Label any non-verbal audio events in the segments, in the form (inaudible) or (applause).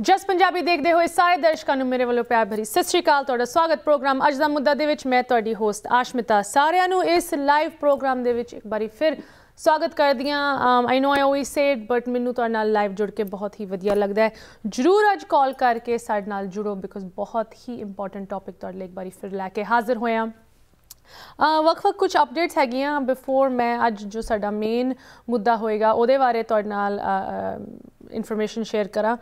ਜਸ ਪੰਜਾਬੀ ਦੇਖਦੇ ਹੋਏ ਸਾਰੇ ਦਰਸ਼ਕਾਂ ਨੂੰ ਮੇਰੇ ਵੱਲੋਂ ਪਿਆਰ ਭਰੀ ਸਤਿ ਸ਼੍ਰੀ ਅਕਾਲ ਤੁਹਾਡਾ ਸਵਾਗਤ ਪ੍ਰੋਗਰਾਮ ਅੱਜ ਦਾ ਮੁੱਦਾ ਦੇ ਵਿੱਚ ਮੈਂ ਤੁਹਾਡੀ ਹੋਸਟ ਆਸ਼ਮਿਤਾ ਸਾਰਿਆਂ ਨੂੰ ਇਸ ਲਾਈਵ ਪ੍ਰੋਗਰਾਮ ਦੇ ਵਿੱਚ ਇੱਕ ਵਾਰੀ ਫਿਰ ਸਵਾਗਤ ਕਰਦੀ ਆ I know I always said but ਮੈਨੂੰ ਤੁਹਾਡੇ ਨਾਲ ਲਾਈਵ ਜੁੜ ਕੇ ਬਹੁਤ ਹੀ ਵਧੀਆ ਲੱਗਦਾ ਹੈ ਜਰੂਰ ਅੱਜ ਕਾਲ ਕਰਕੇ ਸਾਡੇ ਨਾਲ ਜੁੜੋ ਬਿਕੋਜ਼ ਬਹੁਤ ਹੀ ਇੰਪੋਰਟੈਂਟ ਟੌਪਿਕ ਤੁਹਾਡੇ ਲਈ ਇੱਕ ਵਾਰੀ ਫਿਰ ਲੈ ਕੇ ਹਾਜ਼ਰ ਹੋਏ ਆ ਵਕ uh, ਵੱਖ ਕੁਝ ਅਪਡੇਟਸ ਹੈਗੀਆਂ ਬਿਫੋਰ ਮੈਂ ਅੱਜ ਜੋ ਸਾਡਾ ਮੇਨ ਮੁੱਦਾ ਹੋਏਗਾ ਉਹਦੇ ਬਾਰੇ ਤੁਹਾਡੇ ਨਾਲ uh, uh, ਇਨਫੋਰਮੇਸ਼ਨ ਸ਼ੇਅਰ ਕਰਾਂ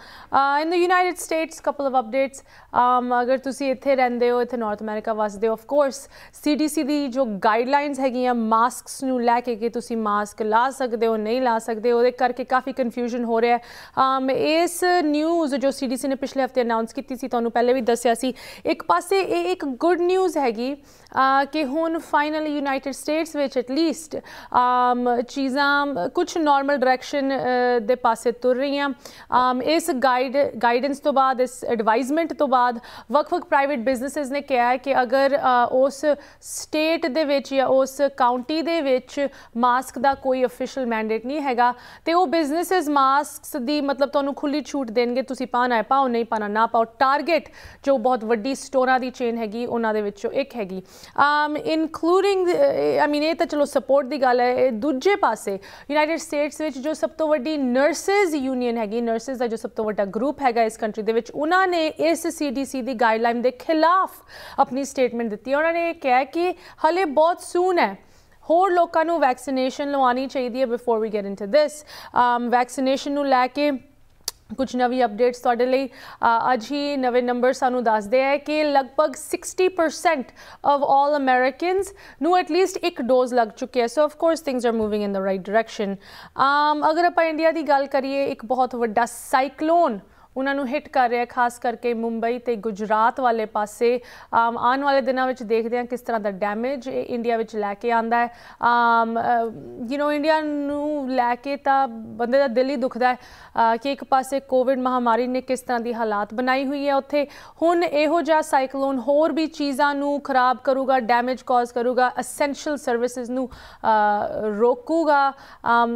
in the United States couple of updates um ਅਗਰ ਤੁਸੀਂ ਇੱਥੇ ਰਹਿੰਦੇ ਹੋ ਇੱਥੇ ਨਾਰਥ ਅਮਰੀਕਾ ਵਸਦੇ ਹੋ ਆਫ ਕੋਰਸ ਸੀਡੀਸੀ ਦੀ ਜੋ ਗਾਈਡਲਾਈਨਸ ਹੈਗੀਆਂ ਮਾਸਕਸ ਨੂੰ ਲੈ ਕੇ ਕਿ ਤੁਸੀਂ ਮਾਸਕ ਲਾ ਸਕਦੇ ਹੋ ਨਹੀਂ ਲਾ ਸਕਦੇ ਉਹਦੇ ਕਰਕੇ ਕਾਫੀ ਕਨਫਿਊਜ਼ਨ ਹੋ ਰਿਹਾ ਹੈ um, ਇਸ ਨਿਊਜ਼ ਜੋ ਸੀਡੀਸੀ ਨੇ ਪਿਛਲੇ ਹਫਤੇ ਅਨਾਉਂਸ ਕੀਤੀ ਸੀ ਤੁਹਾਨੂੰ ਪਹਿਲੇ ਵੀ ਦੱਸਿਆ ਸੀ ਇੱਕ ਪਾਸੇ ਇਹ ਇੱਕ ਗੁੱਡ ਨਿਊਜ਼ ਹੈਗੀ ਕਿ ਹੁਣ ਫਾਈਨਲੀ ਯੂਨਾਈਟਿਡ ਸਟੇਟਸ ਵਿੱਚ ਐਟ ਲੀਸਟ um, ਚੀਜ਼ਾਂ ਕੁਝ ਨਾਰਮਲ ਡਾਇਰੈਕਸ਼ਨ ਦੇ ਪਾਸੇ ਤੁਰ ਰਹੀ ਰਹੀ ਰਹੀਆਂ ਇਸ ਗਾਈਡ ਗਾਈਡੈਂਸ ਤੋਂ ਬਾਅਦ ਇਸ ਐਡਵਾਈਜ਼ਮੈਂਟ ਤੋਂ ਬਾਅਦ ਵੱਖ-ਵੱਖ ਪ੍ਰਾਈਵੇਟ ਬਿਜ਼ਨੈਸਸ ਨੇ ਕਿਹਾ ਹੈ ਕਿ ਅਗਰ ਉਸ ਸਟੇਟ ਦੇ ਵਿੱਚ ਜਾਂ ਉਸ ਕਾਉਂਟੀ ਦੇ ਵਿੱਚ ਮਾਸਕ ਦਾ ਕੋਈ ਅਫੀਸ਼ੀਅਲ ਮੈਂਡੇਟ ਨਹੀਂ ਹੈਗਾ ਤੇ ਉਹ ਬਿਜ਼ਨੈਸਸ ਮਾਸਕਸ ਦੀ ਮਤਲਬ ਤੁਹਾਨੂੰ ਖੁੱਲੀ ਛੂਟ ਦੇਣਗੇ ਤੁਸੀਂ ਪਾਣਾ ਹੈ ਪਾਓ ਨਹੀਂ ਪਾਣਾ ਨਾ ਪਾਓ ਟਾਰਗੇਟ ਜੋ ਬਹੁਤ ਵੱਡੀ ਸਟੋਰਾਂ ਦੀ ਚੇਨ ਹੈਗੀ ਉਹਨਾਂ ਦੇ ਵਿੱਚੋਂ ਇੱਕ ਹੈਗੀ ਅਮ ਇਨਕਲੂਡਿੰਗ ਆਈ ਮੀਨ ਇਹ ਤਾਂ ਚਲੋ ਸਪੋਰਟ ਦੀ ਗੱਲ ਹੈ ਦੂਜੇ ਪਾਸੇ ਯੂਨਾਈਟਿਡ ਸਟੇਟਸ ਵਿੱਚ ਜੋ ਸਭ ਤੋਂ ਵੱਡੀ ਨਰਸਸ ਯੂਨੀਅਨ ਯੂਨੀਅਨ ਹੈਗੀ ਨਰਸਸ ਦਾ ਜੋ ਸਭ ਤੋਂ ਵੱਡਾ ਗਰੁੱਪ ਹੈਗਾ ਇਸ ਕੰਟਰੀ ਦੇ ਵਿੱਚ ਉਹਨਾਂ ਨੇ ਇਸ ਸੀਡੀਸੀ ਦੀ ਗਾਈਡਲਾਈਨ ਦੇ ਖਿਲਾਫ ਆਪਣੀ ਸਟੇਟਮੈਂਟ ਦਿੱਤੀ ਉਹਨਾਂ ਨੇ ਇਹ ਕਿਹਾ ਕਿ ਹਲੇ ਬਹੁਤ ਸੂਨ ਹੈ ਹੋਰ ਲੋਕਾਂ ਨੂੰ ਵੈਕਸੀਨੇਸ਼ਨ ਲਵਾਉਣੀ ਚਾਹੀਦੀ ਹੈ before we get into this vaccination ਨੂੰ ਲੈ ਕੇ ਕੁਝ ਨਵੀਂ ਅਪਡੇਟਸ ਤੁਹਾਡੇ ਲਈ ਅੱਜ ਹੀ ਨਵੇਂ ਨੰਬਰ ਸਾਨੂੰ ਦੱਸਦੇ ਆ ਕਿ ਲਗਭਗ 60% ਆਫ ਆਲ ਅਮਰੀਕਨਸ ਨੂੰ ਐਟ ਲੀਸਟ ਇੱਕ ਡੋਜ਼ ਲੱਗ ਚੁੱਕੀ ਹੈ so of course things are moving in the right direction um ਅਗਰ ਆਪਾਂ ਇੰਡੀਆ ਦੀ ਗੱਲ ਕਰੀਏ ਇੱਕ ਬਹੁਤ ਵੱਡਾ ਸਾਈਕਲੋਨ ਉਹਨਾਂ ਨੂੰ ਹਿੱਟ ਕਰ ਰਿਹਾ ਖਾਸ ਕਰਕੇ ਮੁੰਬਈ ਤੇ ਗੁਜਰਾਤ ਵਾਲੇ ਪਾਸੇ ਆਉਣ ਵਾਲੇ ਦਿਨਾਂ ਵਿੱਚ ਦੇਖਦੇ ਹਾਂ ਕਿਸ ਤਰ੍ਹਾਂ ਦਾ ਡੈਮੇਜ ਇੰਡੀਆ ਵਿੱਚ ਲੈ ਕੇ ਆਂਦਾ ਹੈ ਯੂ نو ਇੰਡੀਆ ਨੂੰ ਲੈ ਕੇ ਤਾਂ ਬੰਦੇ ਦਾ ਦਿਲ ਹੀ ਦੁਖਦਾ ਹੈ ਕਿ ਇੱਕ ਪਾਸੇ ਕੋਵਿਡ ਮਹਾਮਾਰੀ ਨੇ ਕਿਸ ਤਰ੍ਹਾਂ ਦੀ ਹਾਲਾਤ ਬਣਾਈ ਹੋਈ ਹੈ ਉੱਥੇ ਹੁਣ ਇਹੋ ਜਿਹਾ ਸਾਈਕਲੋਨ ਹੋਰ ਵੀ ਚੀਜ਼ਾਂ ਨੂੰ ਖਰਾਬ ਕਰੂਗਾ ਡੈਮੇਜ ਕਾਜ਼ ਕਰੂਗਾ ਐਸੈਂਸ਼ੀਅਲ ਸਰਵਿਸਿਜ਼ ਨੂੰ ਰੋਕੂਗਾ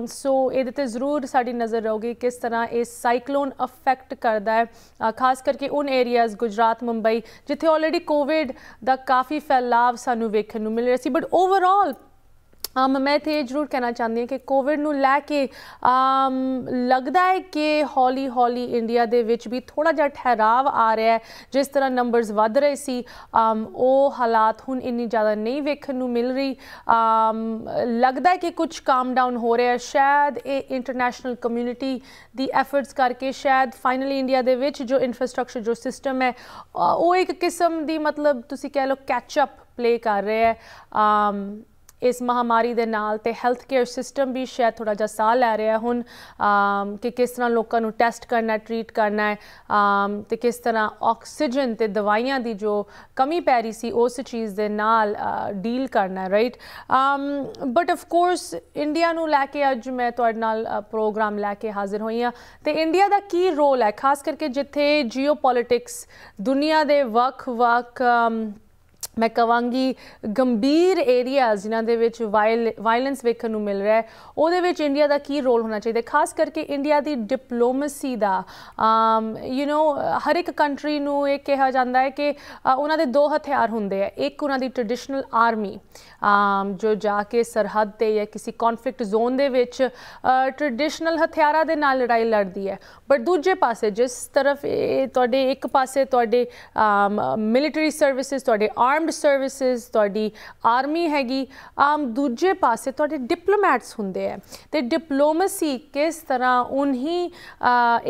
ਸੋ ਇਹਦੇ ਤੇ ਜ਼ਰੂਰ ਸਾਡੀ ਨਜ਼ਰ ਰਹੂਗੀ ਕਿਸ ਤਰ੍ਹਾਂ ਇਹ ਸਾਈਕਲੋਨ ਅਫੈਕਟ ਕਰਦਾ ਹੈ ਖਾਸ ਕਰਕੇ ਉਨ ਏਰੀਆਜ਼ ਗੁਜਰਾਤ ਮੁੰਬਈ ਜਿੱਥੇ ਆਲਰੇਡੀ ਕੋਵਿਡ ਦਾ ਕਾਫੀ ਫੈਲਾਵ ਸਾਨੂੰ ਵੇਖਣ ਨੂੰ ਮਿਲ ਰਿਹਾ ਸੀ ਬਟ ਓਵਰਆਲ ਮੈਂ ਤੇ ਜ਼ਰੂਰ ਕਹਿਣਾ ਚਾਹੁੰਦੀ ਹਾਂ ਕਿ ਕੋਵਿਡ ਨੂੰ ਲੈ ਕੇ ਲੱਗਦਾ ਹੈ ਕਿ ਹੌਲੀ ਹੌਲੀ ਇੰਡੀਆ ਦੇ ਵਿੱਚ ਵੀ ਥੋੜਾ ਜਿਹਾ ਠਹਿਰਾਵ ਆ ਰਿਹਾ ਹੈ ਜਿਸ ਤਰ੍ਹਾਂ ਨੰਬਰਸ ਵੱਧ ਰਹੇ ਸੀ ਉਹ ਹਾਲਾਤ ਹੁਣ ਇੰਨੀ ਜ਼ਿਆਦਾ ਨਹੀਂ ਵੇਖਣ ਨੂੰ ਮਿਲ ਰਹੀ ਲੱਗਦਾ ਹੈ ਕਿ ਕੁਝ ਕਾਮ ਡਾਊਨ ਹੋ ਰਿਹਾ ਹੈ ਸ਼ਾਇਦ ਇਹ ਇੰਟਰਨੈਸ਼ਨਲ ਕਮਿਊਨਿਟੀ ਦੀ ਐਫਰਟਸ ਕਰਕੇ ਸ਼ਾਇਦ ਫਾਈਨਲੀ ਇੰਡੀਆ ਦੇ ਵਿੱਚ ਜੋ ਇਨਫਰਾਸਟ੍ਰਕਚਰ ਜੋ ਸਿਸਟਮ ਹੈ ਉਹ ਇੱਕ ਕਿਸਮ ਦੀ ਮਤਲਬ ਤੁਸੀਂ ਕਹਿ ਲਓ ਕੈਚ ਅਪ ਪਲੇ ਕਰ ਰਿਹਾ ਹੈ ਇਸ ਮਹਾਮਾਰੀ ਦੇ ਨਾਲ ਤੇ ਹੈਲਥ ਕੇਅਰ ਸਿਸਟਮ ਵੀ ਸ਼ਾਇਦ ਥੋੜਾ ਜਿਹਾ ਸਾਹ ਲੈ ਰਿਹਾ ਹੁਣ ਕਿ ਕਿਸ ਤਰ੍ਹਾਂ ਲੋਕਾਂ ਨੂੰ ਟੈਸਟ ਕਰਨਾ ਟ੍ਰੀਟ ਕਰਨਾ ਹੈ ਤੇ ਕਿਸ ਤਰ੍ਹਾਂ ਆਕਸੀਜਨ ਤੇ ਦਵਾਈਆਂ ਦੀ ਜੋ ਕਮੀ ਪੈ ਰਹੀ ਸੀ ਉਸ ਚੀਜ਼ ਦੇ ਨਾਲ ਡੀਲ ਕਰਨਾ ਹੈ right but of course India ਨੂੰ ਲੈ ਕੇ ਅੱਜ ਮੈਂ ਤੁਹਾਡੇ ਨਾਲ ਪ੍ਰੋਗਰਾਮ ਲੈ ਕੇ ਹਾਜ਼ਰ ਹੋਈ ਆ ਤੇ ਇੰਡੀਆ ਦਾ ਕੀ ਰੋਲ ਹੈ ਖਾਸ ਕਰਕੇ ਜਿੱਥੇ ਜੀਓਪੋਲਿਟਿਕਸ ਦੁਨੀਆ ਦੇ ਵੱਖ-ਵੱਖ ਮੈਂ ਕਵਾਂਗੀ ਗੰਭੀਰ ਏਰੀਆਜ਼ ਜਿਨ੍ਹਾਂ ਦੇ ਵਿੱਚ ਵਾਇਲੈਂਸ ਵੇਖਣ ਨੂੰ ਮਿਲ ਰਿਹਾ ਹੈ ਉਹਦੇ ਵਿੱਚ ਇੰਡੀਆ ਦਾ ਕੀ ਰੋਲ ਹੋਣਾ ਚਾਹੀਦਾ ਖਾਸ ਕਰਕੇ ਇੰਡੀਆ ਦੀ ਡਿਪਲੋਮੇਸੀ ਦਾ ਯੂ نو ਹਰ ਇੱਕ ਕੰਟਰੀ ਨੂੰ ਇਹ ਕਿਹਾ ਜਾਂਦਾ ਹੈ ਕਿ ਉਹਨਾਂ ਦੇ ਦੋ ਹਥਿਆਰ ਹੁੰਦੇ ਆ ਇੱਕ ਉਹਨਾਂ ਦੀ ਟ੍ਰੈਡੀਸ਼ਨਲ ਆਰਮੀ ਜੋ ਜਾ ਕੇ ਸਰਹੱਦ ਤੇ ਜਾਂ ਕਿਸੇ ਕਨਫਲਿਕਟ ਜ਼ੋਨ ਦੇ ਵਿੱਚ ਟ੍ਰੈਡੀਸ਼ਨਲ ਹਥਿਆਰਾਂ ਦੇ ਨਾਲ ਲੜਾਈ ਲੜਦੀ ਹੈ ਪਰ ਦੂਜੇ ਪਾਸੇ ਜਿਸ ਤਰਫ ਤੁਹਾਡੇ ਇੱਕ ਪਾਸੇ ਤੁਹਾਡੇ ਮਿਲਟਰੀ ਸਰਵਿਸਿਜ਼ ਤੁਹਾਡੇ ਆਰਮ ਆਰਮਡ ਸਰਵਿਸਿਜ਼ ਤੁਹਾਡੀ ਆਰਮੀ ਹੈਗੀ ਆਮ ਦੂਜੇ ਪਾਸੇ ਤੁਹਾਡੇ ਡਿਪਲੋਮੈਟਸ ਹੁੰਦੇ ਆ ਤੇ ਡਿਪਲੋਮੇਸੀ ਕਿਸ ਤਰ੍ਹਾਂ ਉਨਹੀ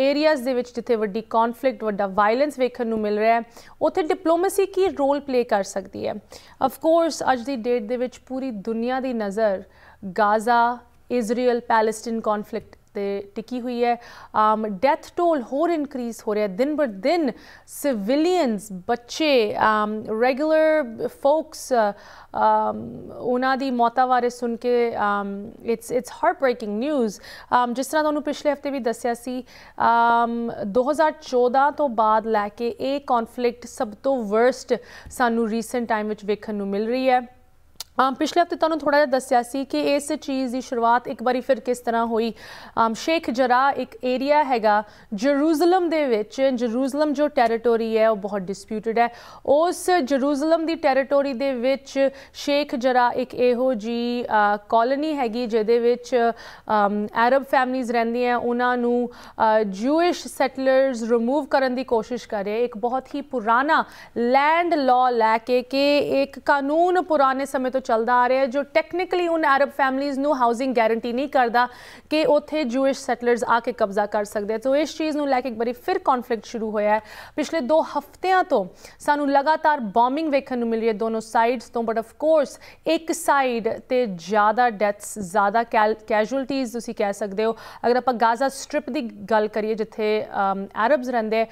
ਏਰੀਆਜ਼ ਦੇ ਵਿੱਚ ਜਿੱਥੇ ਵੱਡੀ ਕਨਫਲਿਕਟ ਵੱਡਾ ਵਾਇਲੈਂਸ ਵੇਖਣ ਨੂੰ ਮਿਲ ਰਿਹਾ ਹੈ ਡਿਪਲੋਮੇਸੀ ਕੀ ਰੋਲ ਪਲੇ ਕਰ ਸਕਦੀ ਹੈ ਆਫ ਕੋਰਸ ਅੱਜ ਦੀ ਡੇਟ ਦੇ ਵਿੱਚ ਪੂਰੀ ਦੁਨੀਆ ਦੀ ਨਜ਼ਰ ਗਾਜ਼ਾ ਇਜ਼ਰਾਈਲ ਪੈਲੇਸਟਾਈਨ ਕਨਫਲਿਕਟ ਤੇ ਟਿੱਕੀ ਹੋਈ ਹੈ ਆਮ ਡੈਥ ਟੋਲ ਹੋਰ ਇਨਕਰੀਸ ਹੋ ਰਿਹਾ ਦਿਨ ਬਰ ਦਿਨ ਸਿਵਿਲੀਅਨਸ ਬੱਚੇ ਆਮ ਰੈਗੂਲਰ ਫੋਕਸ ਉਹਨਾਂ ਦੀ ਮੌਤਾਂ ਬਾਰੇ ਸੁਣ ਕੇ um it's it's heartbreaking news um ਜਿਸ ਤਰ੍ਹਾਂ ਤੁਹਾਨੂੰ ਪਿਛਲੇ ਹਫਤੇ ਵੀ ਦੱਸਿਆ ਸੀ ਆਮ 2014 ਤੋਂ ਬਾਅਦ ਲੈ ਕੇ ਇਹ ਕਨਫਲਿਕਟ ਸਭ ਤੋਂ ਵਰਸਟ ਸਾਨੂੰ ਰੀਸੈਂਟ ਟਾਈਮ ਵਿੱਚ ਵੇਖਣ ਨੂੰ ਮਿਲ ਰਹੀ ਹੈ ਪਿਛਲੇ ਹਫਤੇ ਤੁਹਾਨੂੰ ਥੋੜਾ ਜਿਹਾ ਦੱਸਿਆ ਸੀ ਕਿ ਇਸ ਚੀਜ਼ ਦੀ ਸ਼ੁਰੂਆਤ ਇੱਕ ਵਾਰੀ ਫਿਰ ਕਿਸ ਤਰ੍ਹਾਂ ਹੋਈ ਸ਼ੇਖ ਜਰਾ ਇੱਕ ਏਰੀਆ ਹੈਗਾ ਜਰੂਜ਼ਲਮ ਦੇ ਵਿੱਚ ਜਰੂਜ਼ਲਮ ਜੋ ਟੈਰੀਟਰੀ ਹੈ ਉਹ ਬਹੁਤ ਡਿਸਪਿਊਟਡ ਹੈ ਉਸ ਜਰੂਜ਼ਲਮ ਦੀ ਟੈਰੀਟਰੀ ਦੇ ਵਿੱਚ ਸ਼ੇਖ ਜਰਾ ਇੱਕ ਇਹੋ ਜੀ ਕਲੋਨੀ ਹੈਗੀ ਜਿਹਦੇ ਵਿੱਚ ਅਰਬ ਫੈਮਲੀਆਂ ਰਹਿੰਦੀਆਂ ਉਹਨਾਂ ਨੂੰ ਜੂਇਸ਼ ਸੈਟਲਰਸ ਰਿਮੂਵ ਕਰਨ ਦੀ ਕੋਸ਼ਿਸ਼ ਕਰ ਰਹੇ ਇੱਕ ਬਹੁਤ ਹੀ ਪੁਰਾਣਾ ਲੈਂਡ ਲਾਅ ਲੈ ਕੇ ਕਿ ਇੱਕ ਕਾਨੂੰਨ ਪੁਰਾਣੇ ਸਮੇਂ ਤੋਂ ਚੱਲਦਾ ਆ ਰਿਹਾ ਜੋ ਟੈਕਨੀਕਲੀ ਉਹਨਾਂ ਅਰਬ ਫੈਮਲੀਆਂ ਨੂੰ ਹਾਊਸਿੰਗ ਗਾਰੰਟੀ ਨਹੀਂ ਕਰਦਾ ਕਿ ਉੱਥੇ ਜੂਇਸ਼ ਸੈਟਲਰਸ ਆ ਕੇ ਕਬਜ਼ਾ ਕਰ ਸਕਦੇ ਆ ਸੋ ਇਸ ਚੀਜ਼ ਨੂੰ ਲੈ ਕੇ ਇੱਕ ਵਾਰੀ ਫਿਰ ਕਨਫਲਿਕਟ ਸ਼ੁਰੂ ਹੋਇਆ ਹੈ ਪਿਛਲੇ 2 ਹਫ਼ਤਿਆਂ ਤੋਂ ਸਾਨੂੰ ਲਗਾਤਾਰ ਬੌਮਿੰਗ ਵੇਖਣ ਨੂੰ ਮਿਲ ਰਹੀ ਹੈ ਦੋਨੋਂ ਸਾਈਡਸ ਤੋਂ ਬਟ ਆਫ ਕੋਰਸ ਇੱਕ ਸਾਈਡ ਤੇ ਜ਼ਿਆਦਾ ਡੈਥਸ ਜ਼ਿਆਦਾ ਕੈਜੂਅਲਟੀਜ਼ ਤੁਸੀਂ ਕਹਿ ਸਕਦੇ ਹੋ ਅਗਰ ਆਪਾਂ ਗਾਜ਼ਾ ਸਟ੍ਰਿਪ ਦੀ ਗੱਲ ਕਰੀਏ ਜਿੱਥੇ ਅਰਬਸ ਰਹਿੰਦੇ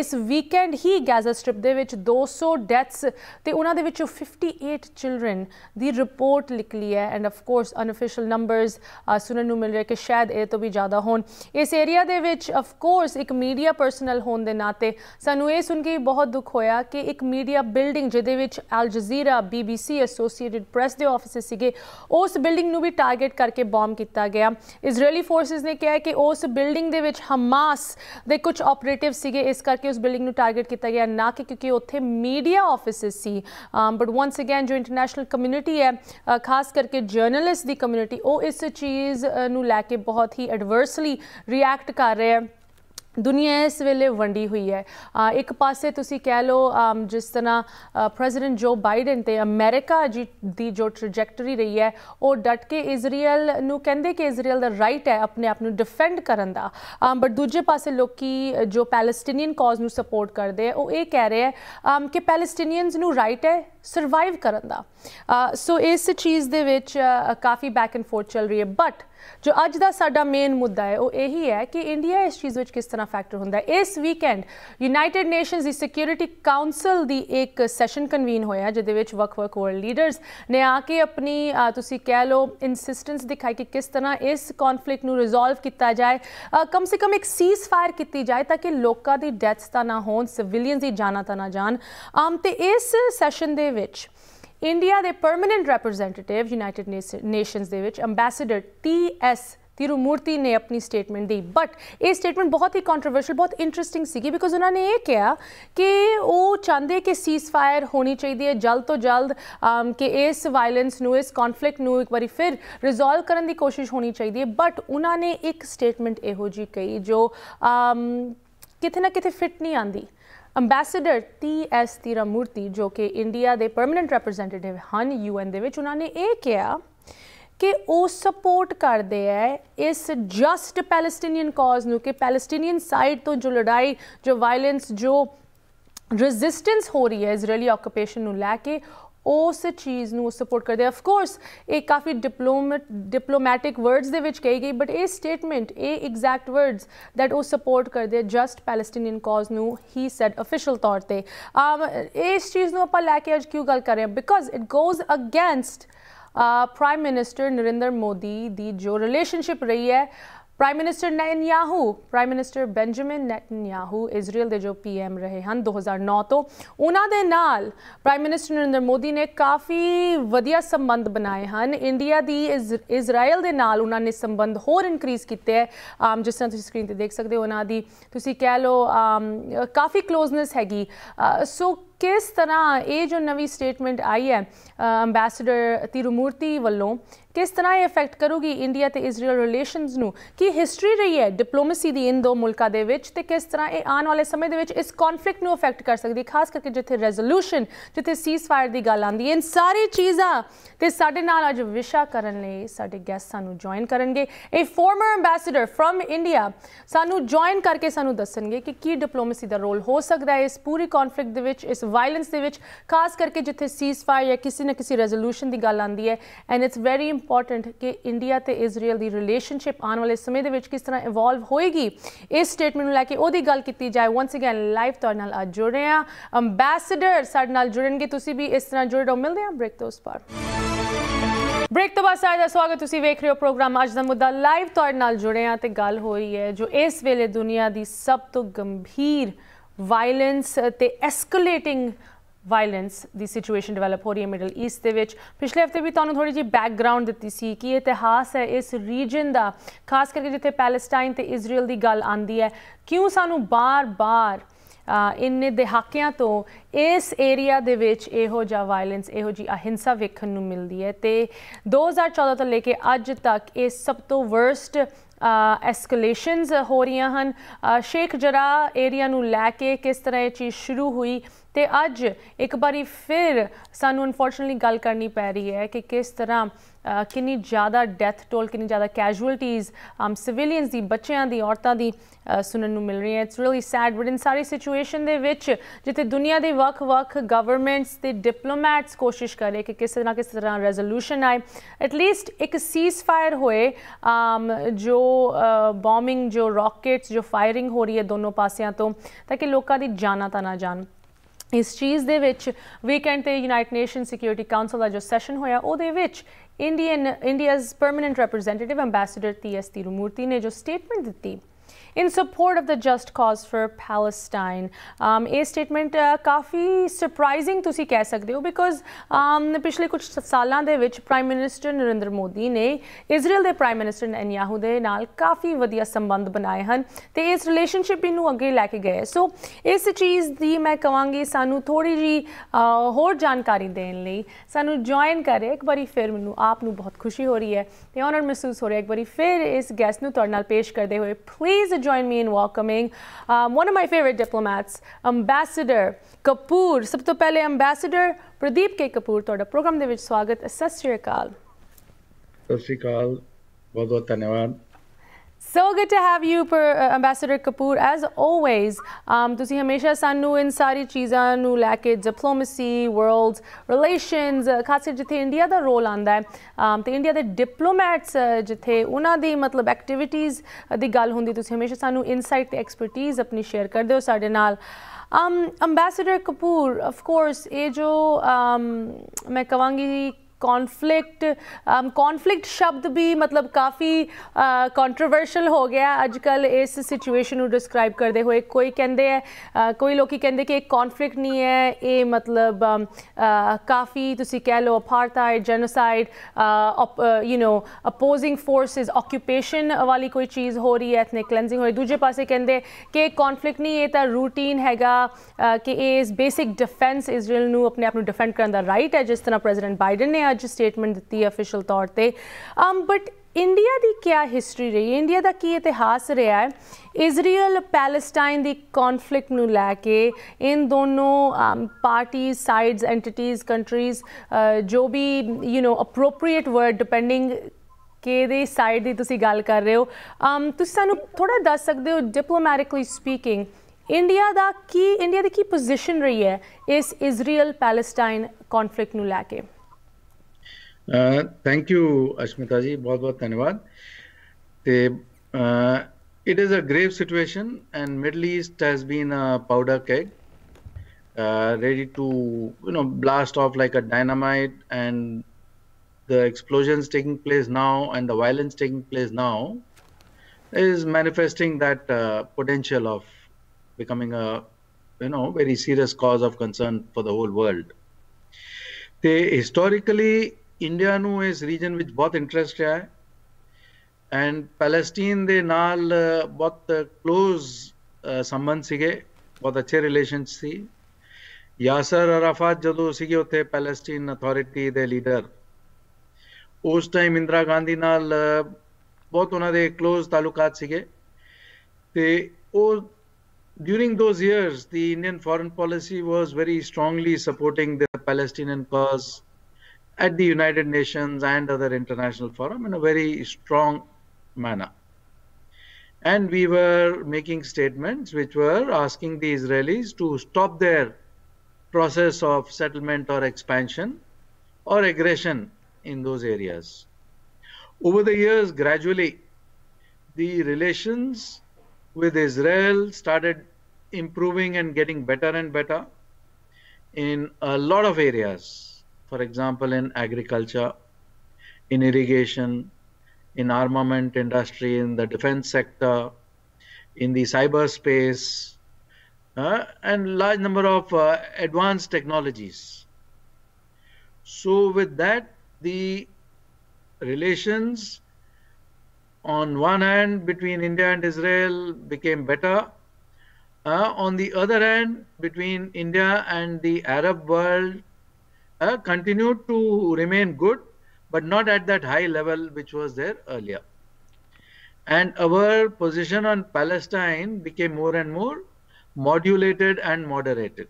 ਇਸ ਵੀਕਐਂਡ ਹੀ ਗਾਜ਼ਾ ਸਟ੍ਰਿਪ ਦੇ ਵਿੱਚ 200 ਡੈਥਸ ਤੇ ਉਹਨਾਂ ਦੇ ਵਿੱਚੋਂ 58 ਚਿਲड्रन ਦੀ ਰਿਪੋਰਟ ਲਿਖ ਲਈ ਹੈ and of course unofficial numbers ਸੁਣਨ ਨੂੰ ਮਿਲ ਰਿਹਾ ਕਿ ਸ਼ਾਇਦ ਇਹ ਤੋਂ ਵੀ ਜ਼ਿਆਦਾ ਹੋਣ ਇਸ ਏਰੀਆ ਦੇ ਵਿੱਚ ਆਫ ਕੋਰਸ ਇੱਕ ਮੀਡੀਆ ਪਰਸਨਲ ਹੋਣ ਦੇ ਨਾਤੇ ਸਾਨੂੰ ਇਹ ਸੁਣ ਕੇ ਬਹੁਤ ਦੁੱਖ ਹੋਇਆ ਕਿ ਇੱਕ ਮੀਡੀਆ ਬਿਲਡਿੰਗ ਜਿਹਦੇ ਵਿੱਚ Al Jazeera BBC Associated Press ਦੇ ਆਫਿਸ ਸੀਗੇ ਉਸ ਬਿਲਡਿੰਗ ਨੂੰ ਵੀ ਟਾਰਗੇਟ ਕਰਕੇ ਬੰਬ ਕੀਤਾ ਗਿਆ ਇਜ਼ਰਾਈਲੀ ਫੋਰਸਸ ਨੇ ਕਿਹਾ ਕਿ ਉਸ ਬਿਲਡਿੰਗ ਦੇ ਵਿੱਚ ਹਮਾਸ ਦੇ ਕੁਝ ਆਪਰੇਟਿਵ ਸੀਗੇ ਇਸ ਕਰਕੇ ਉਸ ਬਿਲਡਿੰਗ ਨੂੰ ਟਾਰਗੇਟ ਕੀਤਾ ਗਿਆ ਨਾ ਕਿ ਕਿਉਂਕਿ ਉੱਥੇ ਮੀਡੀਆ ਆਫਿਸਸ ਸੀ ਬਟ ਵਾਂਸ ਅਗੇਨ ਜੋ ਇੰਟਰਨੈਸ਼ਨਲ ਕਮਿਊਨਿਟੀ ਕਮਿਊਨਿਟੀ ਹੈ ਖਾਸ ਕਰਕੇ ਜਰਨਲਿਸਟ ਦੀ ਕਮਿਊਨਿਟੀ ਉਹ ਇਸ ਚੀਜ਼ ਨੂੰ ਲੈ ਕੇ ਬਹੁਤ ਹੀ ਐਡਵਰਸਲੀ ਰਿਐਕਟ ਕਰ ਰਿਹਾ ਹੈ ਦੁਨੀਆ ਇਸ ਵੇਲੇ ਵੰਡੀ ਹੋਈ ਹੈ ਇੱਕ ਪਾਸੇ ਤੁਸੀਂ ਕਹਿ ਲਓ ਜਿਸ ਤਰ੍ਹਾਂ ਪ੍ਰੈਜ਼ੀਡੈਂਟ ਜੋ ਬਾਈਡਨ ਤੇ ਅਮਰੀਕਾ ਦੀ ਜੋ ਟ੍ਰੈਜੈਕਟਰੀ ਰਹੀ ਹੈ ਉਹ ਡਟ ਕੇ ਇਜ਼ਰਾਈਲ ਨੂੰ ਕਹਿੰਦੇ ਕਿ ਇਜ਼ਰਾਈਲ ਦਾ ਰਾਈਟ ਹੈ ਆਪਣੇ ਆਪ ਨੂੰ ਡਿਫੈਂਡ ਕਰਨ ਦਾ ਬਟ ਦੂਜੇ ਪਾਸੇ ਲੋਕੀ ਜੋ ਪੈਲਸਟੀਨੀਅਨ ਕਾਜ਼ ਨੂੰ ਸਪੋਰਟ ਕਰਦੇ ਆ ਉਹ ਇਹ ਕਹਿ ਰਹੇ ਆ ਕਿ ਪੈਲਸਟੀਨੀਅਨਸ ਨੂੰ ਰਾਈਟ ਹੈ ਸਰਵਾਈਵ ਕਰਨ ਦਾ ਸੋ ਇਸ ਚੀਜ਼ ਦੇ ਵਿੱਚ ਕਾਫੀ ਬੈਕ ਐਂਡ ਫੋਰਥ ਚੱਲ ਰਹੀ ਹੈ ਬਟ ਜੋ ਅੱਜ ਦਾ ਸਾਡਾ ਮੇਨ ਮੁੱਦਾ ਹੈ ਉਹ ਇਹੀ ਹੈ ਕਿ ਇੰਡੀਆ ਇਸ ਚੀਜ਼ ਵਿੱਚ ਕਿਸ ਤਰ੍ਹਾਂ ਫੈਕਟਰ ਹੁੰਦਾ ਹੈ ਇਸ ਵੀਕਐਂਡ ਯੂਨਾਈਟਿਡ ਨੇਸ਼ਨਸ ਦੀ ਸਿਕਿਉਰਿਟੀ ਕਾਉਂਸਲ ਦੀ ਇੱਕ ਸੈਸ਼ਨ ਕਨਵੀਨ ਹੋਇਆ ਜਿਹਦੇ ਵਿੱਚ ਵੱਖ-ਵੱਖ ਵਰਲਡ ਲੀਡਰਸ ਨੇ ਆ ਕੇ ਆਪਣੀ ਤੁਸੀਂ ਕਹਿ ਲਓ ਇਨਸਿਸਟੈਂਸ ਦਿਖਾਈ ਕਿ ਕਿਸ ਤਰ੍ਹਾਂ ਇਸ ਕਨਫਲਿਕਟ ਨੂੰ ਰਿਜ਼ੋਲਵ ਕੀਤਾ ਜਾਏ ਕਮ ਸੇ ਕਮ ਇੱਕ ਸੀਜ਼ ਫਾਇਰ ਕੀਤੀ ਜਾਏ ਤਾਂ ਕਿ ਲੋਕਾਂ ਦੀ ਡੈਥਸ ਤਾਂ ਨਾ ਹੋਣ ਸਿਵਿਲੀਅਨਸ ਦੀ ਜਾਨਾਂ ਤਾਂ ਨਾ ਜਾਣ ਆਮ ਤੇ ਇਸ ਸੈਸ਼ਨ ਦੇ ਵਿੱਚ ਇੰਡੀਆ ਦੇ ਪਰਮਨੈਂਟ ਰੈਪਰੈਜ਼ੈਂਟੇਟਿਵ ਯੂਨਾਈਟਿਡ ਨੇਸ਼ਨਸ ਦੇ ਵਿੱਚ ਐਮਬੈਸਡਰ ਐਸ ਤਿਰੂਮੂਰਤੀ ਨੇ ਆਪਣੀ ਸਟੇਟਮੈਂਟ ਦੀ ਬਟ ਇਹ ਸਟੇਟਮੈਂਟ ਬਹੁਤ ਹੀ ਕੰਟਰੋਵਰਸ਼ਲ ਬਹੁਤ ਇੰਟਰਸਟਿੰਗ ਸੀਗੀ ਬਿਕੋਜ਼ ਉਹਨਾਂ ਨੇ ਇਹ ਕਿਹਾ ਕਿ ਉਹ ਚਾਹੁੰਦੇ ਕਿ ਸੀਜ਼ਫਾਇਰ ਹੋਣੀ ਚਾਹੀਦੀ ਹੈ ਜਲਦ ਤੋਂ ਜਲਦ ਕਿ ਇਸ ਵਾਇਲੈਂਸ ਨੂੰ ਇਸ ਕਨਫਲਿਕਟ ਨੂੰ ਇੱਕ ਵਾਰੀ ਫਿਰ ਰਿਜ਼ੋਲਵ ਕਰਨ ਦੀ ਕੋਸ਼ਿਸ਼ ਹੋਣੀ ਚਾਹੀਦੀ ਹੈ ਬਟ ਉਹਨਾਂ ਨੇ ਇੱਕ ਸਟੇਟਮੈਂਟ ਇਹੋ ਜੀ ਕਹੀ ਜੋ ਕਿਤੇ ਨਾ ਕਿਤੇ ਫਿਟ ਨਹੀਂ ਆਂਦੀ ਅੰਬੈਸਡਰ ਟੀ ਐਸ ਤਿਰਮੂਰਤੀ ਜੋ ਕਿ ਇੰਡੀਆ ਦੇ ਪਰਮਨੈਂਟ ਰਿਪਰੈਜ਼ੈਂਟੇਟਿਵ ਹਨ ਯੂਐਨ ਦੇ ਵਿੱਚ ਉਹਨਾਂ ਨੇ ਇਹ ਕਿਹਾ ਕਿ ਉਹ ਸਪੋਰਟ ਕਰਦੇ ਐ ਇਸ ਜਸਟ ਪੈਲਸਟੀਨੀਅਨ ਕਾਜ਼ ਨੂੰ ਕਿ ਪੈਲਸਟੀਨੀਅਨ ਸਾਈਡ ਤੋਂ ਜੋ ਲੜਾਈ ਜੋ ਵਾਇਲੈਂਸ ਜੋ ਰੈਜ਼ਿਸਟੈਂਸ ਹੋ ਰਹੀ ਹੈ ਇਜ਼ਰਾਈਲੀ ਆਕੂਪੇਸ਼ਨ ਨੂੰ ਲੈ ਕੇ ਉਸ ਚੀਜ਼ ਨੂੰ ਸਪੋਰਟ ਕਰਦੇ ਆ ਆਫ ਕੋਰਸ ਇਹ ਕਾਫੀ ਡਿਪਲੋਮੈਟ ਡਿਪਲੋਮੈਟਿਕ ਵਰਡਸ ਦੇ ਵਿੱਚ ਕਹੀ ਗਈ ਬਟ ਇਹ ਸਟੇਟਮੈਂਟ ਇਹ ਐਗਜ਼ੈਕਟ ਵਰਡਸ ਥੈਟ ਉਹ ਸਪੋਰਟ ਕਰਦੇ ਜਸਟ ਪੈਲੇਸਟੀਨੀਅਨ ਕਾਜ਼ ਨੂੰ ਹੀ ਸੈਡ ਅਫੀਸ਼ੀਅਲ ਤੌਰ ਤੇ ਆਮ um, ਇਸ ਚੀਜ਼ ਨੂੰ ਆਪਾਂ ਲੈ ਕੇ ਅੱਜ ਕਿਉਂ ਗੱਲ ਕਰ ਰਹੇ ਹਾਂ because it goes against prime minister Narendra Modi ਦੀ ਜੋ ਰਿਲੇਸ਼ਨਸ਼ਿਪ ਰਹੀ ਹੈ ਪ੍ਰਾਈਮ ਮਿਨਿਸਟਰ ਨੈਨਯਾਹੂ prime minister Benjamin Netanyahu Israel ਦੇ ਜੋ ਪੀਐਮ ਰਹੇ ਹਨ 2009 ਤੋਂ ਉਹਨਾਂ ਦੇ ਨਾਲ ਪ੍ਰਾਈਮ ਮਿਨਿਸਟਰ ਨਰਿੰਦਰ ਮੋਦੀ ਨੇ ਕਾਫੀ ਵਧੀਆ ਸੰਬੰਧ ਬਣਾਏ ਹਨ ਇੰਡੀਆ ਦੀ ਇਜ਼ਰਾਈਲ ਦੇ ਨਾਲ ਉਹਨਾਂ ਨੇ ਸੰਬੰਧ ਹੋਰ ਇਨਕਰੀਜ਼ ਕੀਤੇ ਹੈ ਆਮ ਜਿਸ ਤਰ੍ਹਾਂ ਤੁਸੀਂ ਸਕਰੀਨ ਤੇ ਦੇਖ ਸਕਦੇ ਹੋ ਉਹਨਾਂ ਦੀ ਤੁਸੀਂ ਕਹਿ ਲਓ ਕਾਫੀ ਕਲੋਜ਼ਨੈਸ ਹੈਗੀ ਸੋ ਕਿਸ ਤਰ੍ਹਾਂ ਇਹ ਜੋ ਨਵੀਂ ਸਟੇਟਮੈਂਟ ਆਈ ਹੈ ਅੰਬੈਸਡਰ ਤਿਰੂਮੂਰਤੀ ਵੱਲੋਂ ਕਿਸ ਤਰ੍ਹਾਂ ਇਹ ਇਫੈਕਟ ਕਰੂਗੀ ਇੰਡੀਆ ਤੇ ਇਜ਼ਰਾਈਲ ਰਿਲੇਸ਼ਨਸ ਨੂੰ ਕੀ ਹਿਸਟਰੀ ਰਹੀ ਹੈ ਡਿਪਲੋਮੇਸੀ ਦੀ ਇਨ ਦੋ ਮੁਲਕਾਂ ਦੇ ਵਿੱਚ ਤੇ ਕਿਸ ਤਰ੍ਹਾਂ ਇਹ ਆਉਣ ਵਾਲੇ ਸਮੇਂ ਦੇ ਵਿੱਚ ਇਸ ਕਨਫਲਿਕਟ ਨੂੰ ਇਫੈਕਟ ਕਰ ਸਕਦੀ ਖਾਸ ਕਰਕੇ ਜਿੱਥੇ ਰੈਜ਼ੋਲੂਸ਼ਨ ਜਿੱਥੇ ਸੀਜ਼ਫਾਇਰ ਦੀ ਗੱਲ ਆਉਂਦੀ ਹੈ ਇਨ ਸਾਰੀ ਚੀਜ਼ਾਂ ਤੇ ਸਾਡੇ ਨਾਲ ਅੱਜ ਵਿਸ਼ਾ ਕਰਨ ਲਈ ਸਾਡੇ ਗੈਸਟ ਸਾਨੂੰ ਜੁਆਇਨ ਕਰਨਗੇ ਇਹ ਫਾਰਮਰ ਐਮਬੈਸਡਰ ਫਰਮ ਇੰਡੀਆ ਸਾਨੂੰ ਜੁਆਇਨ ਕਰਕੇ ਸਾਨੂੰ ਦੱਸਣਗੇ ਕਿ ਕੀ ਡਿਪਲੋਮੇਸੀ ਦਾ ਰੋਲ ਹੋ ਸਕਦਾ ਹੈ ਇਸ ਪੂਰੀ ਕਨਫਲਿਕਟ ਦੇ ਵਿੱਚ ਇਸ ਵਾਇਲੈਂਸ ਦੇ ਵਿੱਚ ਖਾਸ ਕਰਕੇ ਜਿੱਥੇ ਸੀਜ਼ਫਾਇਰ ਜਾਂ ਕਿਸੇ ਨਾ ਕਿਸੇ ਰੈਜ਼ੋਲੂਸ਼ਨ ਦੀ ਗੱਲ ਆਉਂਦੀ ਹੈ ਐਂਡ ਇਟਸ ਵੈਰੀ ਇੰਪੋਰਟੈਂਟ ਕਿ ਇੰਡੀਆ ਤੇ ਇਜ਼ਰਾਈਲ ਦੀ ਰਿਲੇਸ਼ਨਸ਼ਿਪ ਆਉਣ ਵਾਲੇ ਸਮੇਂ ਦੇ ਵਿੱਚ ਕਿਸ ਤਰ੍ਹਾਂ ਇਵੋਲਵ ਹੋਏਗੀ ਇਸ ਸਟੇਟਮੈਂਟ ਨੂੰ ਲੈ ਕੇ ਉਹਦੀ ਗੱਲ ਕੀਤੀ ਜਾਏ ਵਾਂਸ ਅਗੇਨ ਲਾਈਵ ਤੌਰ ਨਾਲ ਅੱਜ ਜੁੜ ਰਹੇ ਆ ਅੰਬੈਸਡਰ ਸਾਡੇ ਨਾਲ ਜੁੜਨਗੇ ਤੁਸੀਂ ਵੀ ਇਸ ਤਰ੍ਹਾਂ ਜੁੜੇ ਰਹੋ ਮਿਲਦੇ ਆ ਬ੍ਰੇਕ ਤੋਂ ਉਸ ਬ੍ਰੇਕ ਤੋਂ ਬਾਅਦ ਸਾਡਾ ਸਵਾਗਤ ਤੁਸੀਂ ਵੇਖ ਰਹੇ ਹੋ ਪ੍ਰੋਗਰਾਮ ਅੱਜ ਦਾ ਮੁੱਦਾ ਲਾਈਵ ਤੌਰ ਨਾਲ ਜੁੜੇ ਆ ਤੇ ਗੱਲ ਹੋਈ ਹੈ ਜੋ ਇਸ ਵੇਲੇ ਦੁਨੀਆ ਦੀ ਸਭ ਤੋਂ ਗੰਭੀਰ ਵਾਇਲੈਂਸ uh, ਤੇ ਐਸਕੇਲੇਟਿੰਗ ਵਾਇਲੈਂਸ ਦੀ ਸਿਚੁਏਸ਼ਨ ਡਿਵੈਲਪ ਹੋ ਰਹੀ ਹੈ ਮਿਡਲ ਈਸਟ ਦੇ ਵਿੱਚ ਪਿਛਲੇ ਹਫਤੇ ਵੀ ਤੁਹਾਨੂੰ ਥੋੜੀ ਜੀ ਬੈਕਗ੍ਰਾਉਂਡ ਦਿੱਤੀ ਸੀ ਕਿ ਇਤਿਹਾਸ ਹੈ ਇਸ ਰੀਜਨ ਦਾ ਖਾਸ ਕਰਕੇ ਜਿੱਥੇ ਪੈਲੇਸਟਾਈਨ ਤੇ ਇਜ਼ਰਾਈਲ ਦੀ ਗੱਲ ਆਂਦੀ ਹੈ ਕਿਉਂ ਸਾਨੂੰ ਬਾਰ-ਬਾਰ ਇੰਨੇ ਦਹਾਕਿਆਂ ਤੋਂ ਇਸ ਏਰੀਆ ਦੇ ਵਿੱਚ ਇਹੋ ਜਿਹਾ ਵਾਇਲੈਂਸ ਇਹੋ ਜੀ ਅਹਿੰਸਾ ਵੇਖਣ ਨੂੰ ਮਿਲਦੀ ਹੈ ਤੇ 2014 ਤੋਂ ਲੈ ਕੇ ਅੱਜ ਤੱਕ ਇਹ ਸਭ ਤੋਂ ਵਰਸਟ ਐਸਕੇਲੇਸ਼ਨਸ ਹੋ ਰਹੀਆਂ ਹਨ ਸ਼ੇਖ ਜਰਾ ਏਰੀਆ ਨੂੰ ਲੈ ਕੇ ਕਿਸ ਤਰ੍ਹਾਂ ਇਹ ਚੀਜ਼ ਸ਼ੁਰੂ ਹੋਈ ਤੇ ਅੱਜ ਇੱਕ ਵਾਰੀ ਫਿਰ ਸਾਨੂੰ ਅਨਫੋਰਚਨਟਲੀ ਗੱਲ ਕਰਨੀ ਪੈ ਰਹੀ ਹੈ ਕਿ ਕਿਸ ਤਰ੍ਹਾਂ ਕਿੰਨੀ ਜ਼ਿਆਦਾ ਡੈਥ ਟੋਲ ਕਿੰਨੀ ਜ਼ਿਆਦਾ ਕੈਜੁਅਲਟੀਜ਼ ਆਮ ਸਿਵਿਲੀਅਨਸ ਦੀ ਬੱਚਿਆਂ ਦੀ ਔਰਤਾਂ ਦੀ ਸੁਣਨ ਨੂੰ ਮਿਲ ਰਹੀ ਹੈ ਇਟਸ ਰੀਲੀ ਸੈਡ ਬਟ ਇਨ ਸਾਰੀ ਸਿਚੁਏਸ਼ਨ ਦੇ ਵਿੱਚ ਜਿੱਥੇ ਦੁਨੀਆ ਦੇ ਵੱਖ-ਵੱਖ ਗਵਰਨਮੈਂਟਸ ਤੇ ਡਿਪਲੋਮੈਟਸ ਕੋਸ਼ਿਸ਼ ਕਰੇ ਕਿ ਕਿਸੇ ਨਾ ਕਿਸੇ ਤਰ੍ਹਾਂ ਰੈਜ਼ੋਲੂਸ਼ਨ ਆਏ ਐਟ ਲੀਸਟ ਇੱਕ ਸੀਜ਼ਫਾਇਰ ਫਾਇਰ ਹੋਏ ਆਮ ਜੋ ਬੌਮਿੰਗ ਜੋ ਰਾਕਟਸ ਜੋ ਫਾਇਰਿੰਗ ਹੋ ਰਹੀ ਹੈ ਦੋਨੋਂ ਪਾਸਿਆਂ ਤੋਂ ਤਾਂ ਕਿ ਲੋਕਾਂ ਦੀ ਜਾਨਾਂ ਤਾਂ ਨਾ ਜਾਣ ਇਸ ਚੀਜ਼ ਦੇ ਵਿੱਚ ਵੀਕਐਂਡ ਤੇ ਯੂਨਾਈਟਿਡ ਨੇਸ਼ਨ ਸਿਕਿਉਰਿਟੀ ਕਾਉਂਸਲ ਦਾ ਜੋ ਸੈਸ਼ਨ ਹੋਇਆ ਉਹਦੇ ਵਿੱਚ Indian India's permanent representative ambassador TS Tirumurti ਨੇ ਜੋ ਸਟੇਟਮੈਂਟ ਦਿੱਤੀ in support of the just cause for Palestine ਇਹ ਸਟੇਟਮੈਂਟ ਕਾਫੀ ਸਰਪ੍ਰਾਈਜ਼ਿੰਗ ਤੁਸੀਂ ਕਹਿ ਸਕਦੇ ਹੋ ਬਿਕੋਜ਼ um, ਪਿਛਲੇ ਕੁਝ ਸਾਲਾਂ ਦੇ ਵਿੱਚ ਪ੍ਰਾਈਮ ਮਿਨਿਸਟਰ ਨਰਿੰਦਰ ਮੋਦੀ ਨੇ ਇਜ਼ਰਾਈਲ ਦੇ ਪ੍ਰਾਈਮ ਮਿਨਿਸਟਰ ਨੈਨਯਾਹੂ ਦੇ ਨਾਲ ਕਾਫੀ ਵਧੀਆ ਸੰਬੰਧ ਬਣਾਏ ਹਨ ਤੇ ਇਸ ਰਿਲੇਸ਼ਨਸ਼ਿਪ ਨੂੰ ਅੱਗੇ ਲੈ ਕੇ ਗਏ ਸੋ ਇਸ ਚੀਜ਼ ਦੀ ਮੈਂ ਕਵਾਂਗੀ ਸਾਨੂੰ ਥੋੜੀ ਜੀ ਹੋਰ ਜਾਣਕਾਰੀ ਦੇਣ ਲਈ ਸਾਨੂੰ ਜੁਆਇਨ ਕਰੇ ਇੱਕ ਵਾਰੀ ਫਿਰ ਮੈਨੂੰ ਆਪ ਨੂੰ ਬਹੁਤ ਖੁਸ਼ੀ ਹੋ ਰਹੀ ਹੈ ਤੇ ਆਨਰ ਮਹਿਸੂਸ ਹੋ ਰਿਹਾ ਇੱਕ ਵਾਰੀ ਫਿਰ ਇਸ ਗੈਸਟ ਨੂੰ ਤੁਹਾਡੇ ਨਾਲ ਪੇਸ਼ ਕਰਦੇ ਹੋਏ please join me in welcoming um, one of my favorite diplomats, Ambassador Kapoor. First of Ambassador Pradeep K. Kapoor, welcome to the program. Sat swagat. Akal. Sat Sri Akal. So good to have you ਪਰ Ambassador Kapoor, as always. um ਤੁਸੀਂ ਹਮੇਸ਼ਾ ਸਾਨੂੰ ਇਨ ਸਾਰੀ ਚੀਜ਼ਾਂ ਨੂੰ ਲੈ ਕੇ diplomacy world relations ਖਾਸ ਕਰਕੇ ਜਿੱਥੇ ਇੰਡੀਆ ਦਾ ਰੋਲ ਆਂਦਾ ਹੈ um ਤੇ ਇੰਡੀਆ ਦੇ ਡਿਪਲੋਮੈਟਸ ਜਿੱਥੇ ਉਹਨਾਂ ਦੀ ਮਤਲਬ ਐਕਟੀਵਿਟੀਆਂ ਦੀ ਗੱਲ ਹੁੰਦੀ ਤੁਸੀਂ ਹਮੇਸ਼ਾ ਸਾਨੂੰ ਇਨਸਾਈਟ ਤੇ ਐਕਸਪਰਟੀਜ਼ ਆਪਣੀ ਸ਼ੇਅਰ ਕਰਦੇ ਹੋ ਸਾਡੇ ਨਾਲ um ambassador Kapoor of course ਇਹ ਜੋ um ਮੈਂ ਕਵਾਂਗੀ ਕਨਫਲਿਕਟ ਕਨਫਲਿਕਟ um, ਸ਼ਬਦ ਵੀ ਮਤਲਬ ਕਾਫੀ ਕੰਟਰੋਵਰਸ਼ਲ ਹੋ ਗਿਆ ਅੱਜ ਕੱਲ ਇਸ ਸਿਚੁਏਸ਼ਨ ਨੂੰ ਡਿਸਕ੍ਰਾਈਬ ਕਰਦੇ ਹੋਏ ਕੋਈ ਕਹਿੰਦੇ ਹੈ ਕੋਈ ਲੋਕੀ ਕਹਿੰਦੇ ਕਿ ਇਹ ਕਨਫਲਿਕਟ ਨਹੀਂ ਹੈ ਇਹ ਮਤਲਬ ਕਾਫੀ ਤੁਸੀਂ ਕਹਿ ਲਓ apartheid genocide you know opposing forces occupation ਵਾਲੀ ਕੋਈ ਚੀਜ਼ ਹੋ ਰਹੀ ਹੈ ਐਥਨਿਕ ਕਲੈਂਸਿੰਗ ਹੋ ਰਹੀ ਦੂਜੇ ਪਾਸੇ ਕਹਿੰਦੇ ਕਿ ਕਨਫਲਿਕਟ ਨਹੀਂ ਇਹ ਤਾਂ ਰੂਟੀਨ ਹੈਗਾ ਕਿ ਇਹ ਇਸ ਬੇਸਿਕ ਡਿਫੈਂਸ ਇਜ਼ਰਾਈਲ ਨੂੰ ਆਪਣੇ ਆਪ ਨੂੰ ਡਿਫੈਂਡ ਕਰਨ ਦਾ ਰਾਈਟ ਹੈ ਜਿਸ ਤਰ੍ਹਾਂ ਪ੍ਰੈਜ਼ੀਡੈਂਟ ਬਾਈਡਨ ਨੇ ਅੱਜ ਸਟੇਟਮੈਂਟ ਦਿੱਤੀ ਹੈ ਅਫੀਸ਼ੀਅਲ ਤੌਰ ਤੇ ਅਮ ਬਟ ਇੰਡੀਆ ਦੀ ਕੀ ਹਿਸਟਰੀ ਰਹੀ ਇੰਡੀਆ ਦਾ ਕੀ ਇਤਿਹਾਸ ਰਿਹਾ ਹੈ ਇਜ਼ਰਾਈਲ ਪੈਲੇਸਟਾਈਨ ਦੀ ਕਨਫਲਿਕਟ ਨੂੰ ਲੈ ਕੇ ਇਨ ਦੋਨੋਂ ਪਾਰਟੀਆਂ ਸਾਈਡਸ ਐਂਟੀਟੀਆਂ ਕੰਟਰੀਜ਼ ਜੋ ਵੀ you know appropriate word depending ਕਿਹਦੇ ਸਾਈਡ ਦੀ ਤੁਸੀਂ ਗੱਲ ਕਰ ਰਹੇ ਹੋ ਅਮ ਤੁਸੀਂ ਸਾਨੂੰ ਥੋੜਾ ਦੱਸ ਸਕਦੇ ਹੋ ਡਿਪਲੋਮੈਟਿਕਲੀ ਸਪੀਕਿੰਗ ਇੰਡੀਆ ਦਾ ਕੀ ਇੰਡੀਆ ਦੀ ਕੀ ਪੋਜੀਸ਼ਨ ਰਹੀ ਹੈ ਇਸ ਇਜ਼ਰਾਈਲ ਪੈਲੇਸਟਾਈਨ ਕਨਫਲਿਕਟ ਨੂੰ ਲੈ ਕੇ Uh, thank you, Ashmitaji. जी बहुत बहुत धन्यवाद it is a grave situation and middle east has been a powder keg uh, ready to you know blast off like a dynamite and the explosions taking place now and the violence taking place now is manifesting that uh, potential of becoming a you know very serious cause of concern for the whole world they historically India ਨੂੰ ਇਸ reason ਵਿੱਚ ਬਹੁਤ interest ਹੈ and Palestine ਦੇ ਨਾਲ ਬਹੁਤ close ਸੰਬੰਧ ਸੀਗੇ ਬਹੁਤ ਅੱਛੇ ਰਿਲੇਸ਼ਨਸ ਸੀ ਯਾਸਰ ਅਰਾਫਤ ਜਦੋਂ ਸੀਗੇ ਉੱਥੇ ਪੈਲੇਸਟਾਈਨ ਅਥਾਰਟੀ ਦੇ ਲੀਡਰ ਉਸ ਟਾਈਮ ਇੰਦਰਾ ਗਾਂਧੀ ਨਾਲ ਬਹੁਤ ਉਹਨਾਂ ਦੇ ক্লোਜ਼ ਤਾਲੁਕਾਤ ਸੀਗੇ ਤੇ ਉਹ during those years the Indian foreign policy was very strongly supporting the palestinian cause at the United Nations and other international forum in a very strong manner. And we were making statements which were asking the Israelis to stop their process of settlement or expansion or aggression in those areas. Over the years, gradually, the relations with Israel started improving and getting better and better in a lot of areas for example, in agriculture, in irrigation, in armament industry, in the defense sector, in the cyberspace, uh, and large number of uh, advanced technologies. So with that, the relations on one hand between India and Israel became better. Uh, on the other hand, between India and the Arab world uh, continued to remain good, but not at that high level which was there earlier. And our position on Palestine became more and more modulated and moderated.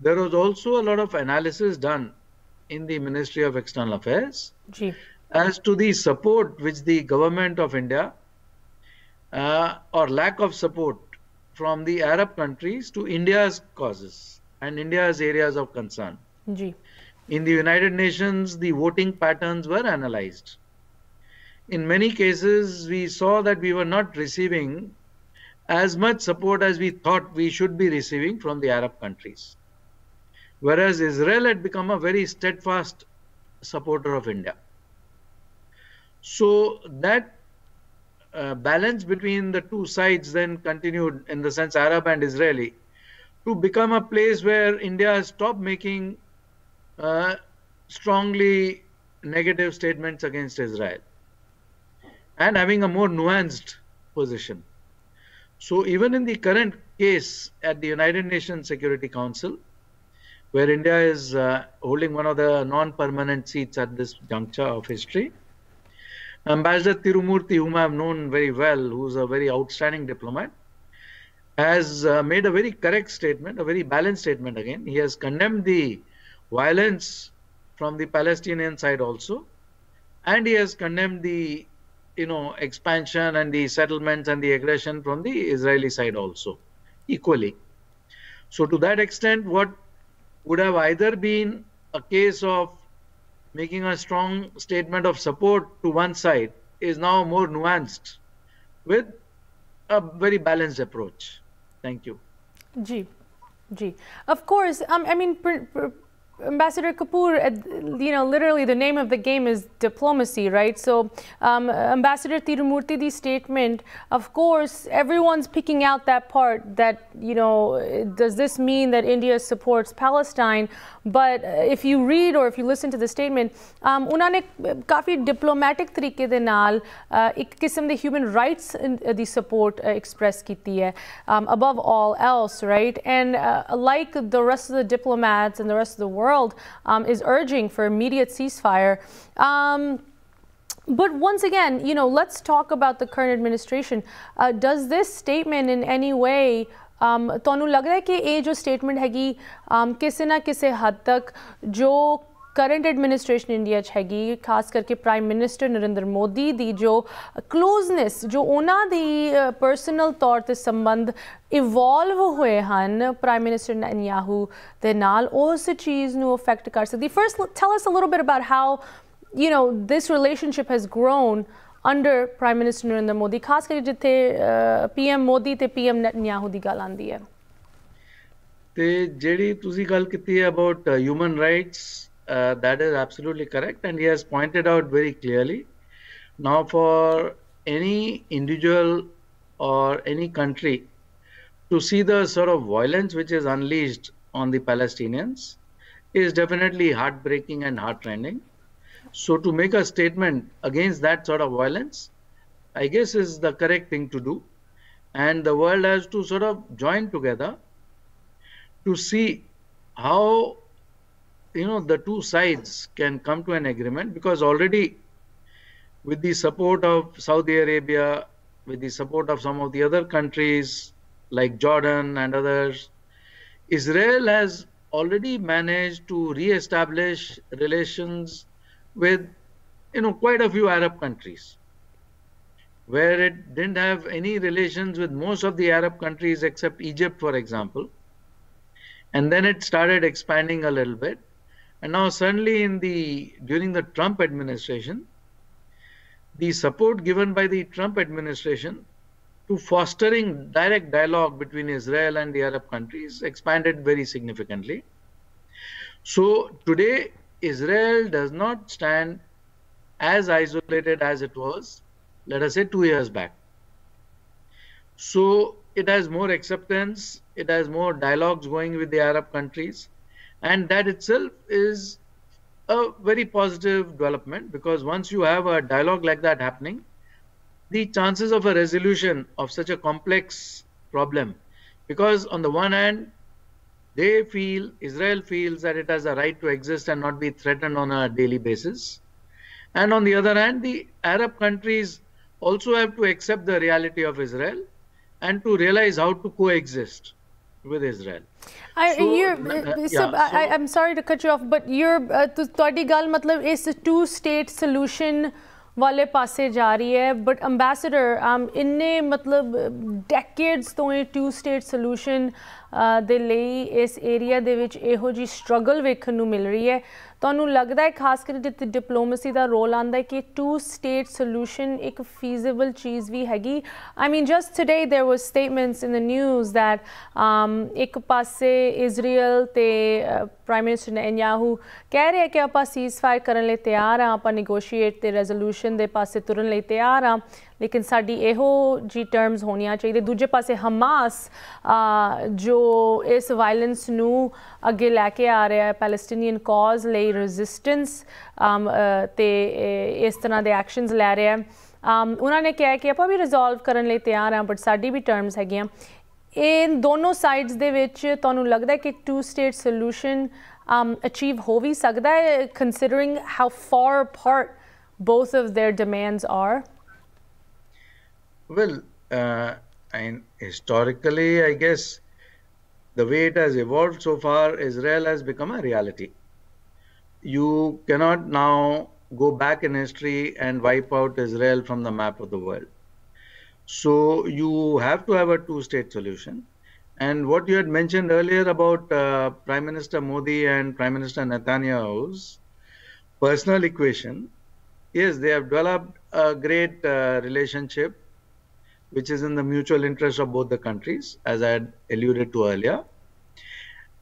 There was also a lot of analysis done in the Ministry of External Affairs Gee. as to the support which the government of India uh, or lack of support from the Arab countries to India's causes and India's areas of concern. In the United Nations, the voting patterns were analyzed. In many cases, we saw that we were not receiving as much support as we thought we should be receiving from the Arab countries. Whereas Israel had become a very steadfast supporter of India. So that uh, balance between the two sides then continued in the sense Arab and Israeli to become a place where India stopped making uh, strongly negative statements against Israel and having a more nuanced position. So even in the current case at the United Nations Security Council, where India is uh, holding one of the non-permanent seats at this juncture of history, Ambassador Tirumurti, whom I have known very well, who's a very outstanding diplomat, has uh, made a very correct statement, a very balanced statement again. He has condemned the violence from the Palestinian side also. And he has condemned the you know expansion and the settlements and the aggression from the Israeli side also equally. So to that extent, what would have either been a case of making a strong statement of support to one side is now more nuanced with a very balanced approach. Thank you. Gee. Gee. Of course, um, I mean, Ambassador Kapoor, uh, you know, literally the name of the game is diplomacy, right? So, um, Ambassador Tirumurti's statement, of course, everyone's picking out that part that, you know, does this mean that India supports Palestine? But uh, if you read or if you listen to the statement, um, unane kafi diplomatic ਕਾਫੀ diplomatic ਤਰੀਕੇ ਦੇ ਨਾਲ ਇੱਕ ਕਿਸਮ ਦੇ human rights ਦੀ support express ਕੀਤੀ ਹੈ right? And uh, like the rest of the diplomats and the rest of the world, world um, is urging for immediate ceasefire. Um, but once again, you know, let's talk about the current administration. Uh, does this statement in any way ਤੁਹਾਨੂੰ ਲੱਗਦਾ ਹੈ ਕਿ ਇਹ ਜੋ statement ਹੈਗੀ ਕਿਸੇ ਨਾ ਕਿਸੇ ਹੱਦ ਤੱਕ ਜੋ ਕਰੰਟ ਐਡਮਿਨਿਸਟ੍ਰੇਸ਼ਨ ਇੰਡੀਆ 'ਚ ਹੈਗੀ ਖਾਸ ਕਰਕੇ ਪ੍ਰਾਈਮ ਮਿਨਿਸਟਰ ਨਰਿੰਦਰ ਮੋਦੀ ਦੀ ਜੋ ক্লোਜ਼ਨੈਸ ਜੋ ਉਹਨਾਂ ਦੀ ਪਰਸਨਲ ਤੌਰ ਤੇ ਸੰਬੰਧ ਇਵੋਲਵ ਹੋਏ ਹਨ ਪ੍ਰਾਈਮ ਮਿਨਿਸਟਰ ਨਿਆਹੂ ਦੇ ਨਾਲ ਉਸ ਚੀਜ਼ ਨੂੰ ਅਫੈਕਟ ਕਰ ਸਕਦੀ first tell us a little bit about how you know this relationship has grown under prime minister Narendra Modi ਖਾਸ ਕਰਕੇ ਜਿੱਥੇ ਪੀਐਮ ਮੋਦੀ ਤੇ ਪੀਐਮ ਨਿਆਹੂ ਦੀ ਗੱਲ ਆਂਦੀ ਹੈ ਤੇ ਜਿਹੜੀ ਤੁਸੀਂ ਗੱਲ ਕੀਤੀ ਹੈ about human rights uh, that is absolutely correct, and he has pointed out very clearly. Now, for any individual or any country to see the sort of violence which is unleashed on the Palestinians is definitely heartbreaking and heartrending. So, to make a statement against that sort of violence, I guess, is the correct thing to do. And the world has to sort of join together to see how you know the two sides can come to an agreement because already with the support of Saudi Arabia, with the support of some of the other countries like Jordan and others, Israel has already managed to re-establish relations with you know quite a few Arab countries where it didn't have any relations with most of the Arab countries except Egypt, for example. And then it started expanding a little bit. And now suddenly in the during the Trump administration, the support given by the Trump administration to fostering direct dialogue between Israel and the Arab countries expanded very significantly. So today, Israel does not stand as isolated as it was, let us say, two years back. So it has more acceptance, it has more dialogues going with the Arab countries. And that itself is a very positive development because once you have a dialogue like that happening, the chances of a resolution of such a complex problem, because on the one hand, they feel, Israel feels that it has a right to exist and not be threatened on a daily basis. And on the other hand, the Arab countries also have to accept the reality of Israel and to realize how to coexist. with Israel. I, so, you're, uh, uh, uh so, yeah, so, I, I'm sorry to cut you off, but you're, uh, ਤੁਹਾਡੀ ਗੱਲ ਮਤਲਬ ਇਸ two state solution ਵਾਲੇ ਪਾਸੇ ਜਾ ਰਹੀ ਹੈ but ambassador ਇੰਨੇ ਮਤਲਬ ਡੈਕੇਡਸ ਤੋਂ ਇਹ ਟੂ ਸਟੇਟ ਸੋਲੂਸ਼ਨ ਦੇ ਲਈ ਇਸ ਏਰੀਆ ਦੇ ਵਿੱਚ ਇਹੋ ਜੀ ਸਟਰਗਲ ਵੇਖਣ ਨੂੰ ਮਿਲ ਰਹੀ ਹੈ ਤੁਹਾਨੂੰ ਲੱਗਦਾ ਹੈ ਖਾਸ ਕਰਕੇ ਡਿਪਲੋਮੇਸੀ ਦਾ ਰੋਲ ਆਂਦਾ ਹੈ ਕਿ ਟੂ ਸਟੇਟ ਸੋਲੂਸ਼ਨ ਇੱਕ ਫੀਜ਼ੀਬਲ ਚੀਜ਼ ਵੀ ਹੈਗੀ I mean just today there was statements in the news that ਇੱਕ ਪਾਸੇ ਇਜ਼ਰਾਈਲ ਤੇ ਪ੍ਰਾਈਮ ਮਿਨਿਸਟਰ ਨੇਨਯਾਹੂ ਕਹਿ ਰਿਹਾ ਕਿ ਆਪਾਂ ਸੀਜ਼ਫਾਇਰ ਕਰਨ ਲਈ ਤਿਆਰ ਆ ਆਪਾਂ ਨੇਗੋਸ਼ੀਏਟ ਤੇ ਰੈਜ਼ੋਲੂਸ਼ਨ ਦੇ ਪਾਸੇ ਤੁਰਨ ਲਈ ਤਿਆਰ ਆ ਲੇਕਿਨ ਸਾਡੀ ਇਹੋ ਜੀ ਟਰਮਸ ਹੋਣੀਆਂ ਚਾਹੀਦੇ ਦੂਜੇ ਪਾਸੇ ਹਮਾਸ ਜੋ ਇਸ ਵਾਇਲੈਂਸ ਨੂੰ ਅੱਗੇ ਲੈ ਕੇ ਆ ਰਿਹਾ ਹੈ ਪੈਲਸਟੀਨੀਅਨ ਕਾਜ਼ ਲਈ ਰੈਜ਼ਿਸਟੈਂਸ ਤੇ ਇਸ ਤਰ੍ਹਾਂ ਦੇ ਐਕਸ਼ਨਸ ਲੈ ਰਿਹਾ ਹੈ ਉਹਨਾਂ ਨੇ ਕਿਹਾ ਕਿ ਆਪਾਂ ਵੀ ਰਿਜ਼ੋਲਵ ਕਰਨ ਲਈ ਤਿਆਰ ਹਾਂ ਬਟ ਸਾਡੀ ਵੀ ਟਰਮਸ ਹੈਗੀਆਂ ਇਹ ਦੋਨੋਂ ਸਾਈਡਸ ਦੇ ਵਿੱਚ ਤੁਹਾਨੂੰ ਲੱਗਦਾ ਹੈ ਕਿ ਟੂ ਸਟੇਟ ਸੋਲੂਸ਼ਨ ਅਚੀਵ ਹੋ ਵੀ ਸਕਦਾ ਹੈ considering how far apart both of their demands are Well, uh, and historically, I guess the way it has evolved so far, Israel has become a reality. You cannot now go back in history and wipe out Israel from the map of the world. So you have to have a two state solution. And what you had mentioned earlier about uh, Prime Minister Modi and Prime Minister Netanyahu's personal equation, yes, they have developed a great uh, relationship which is in the mutual interest of both the countries, as I had alluded to earlier.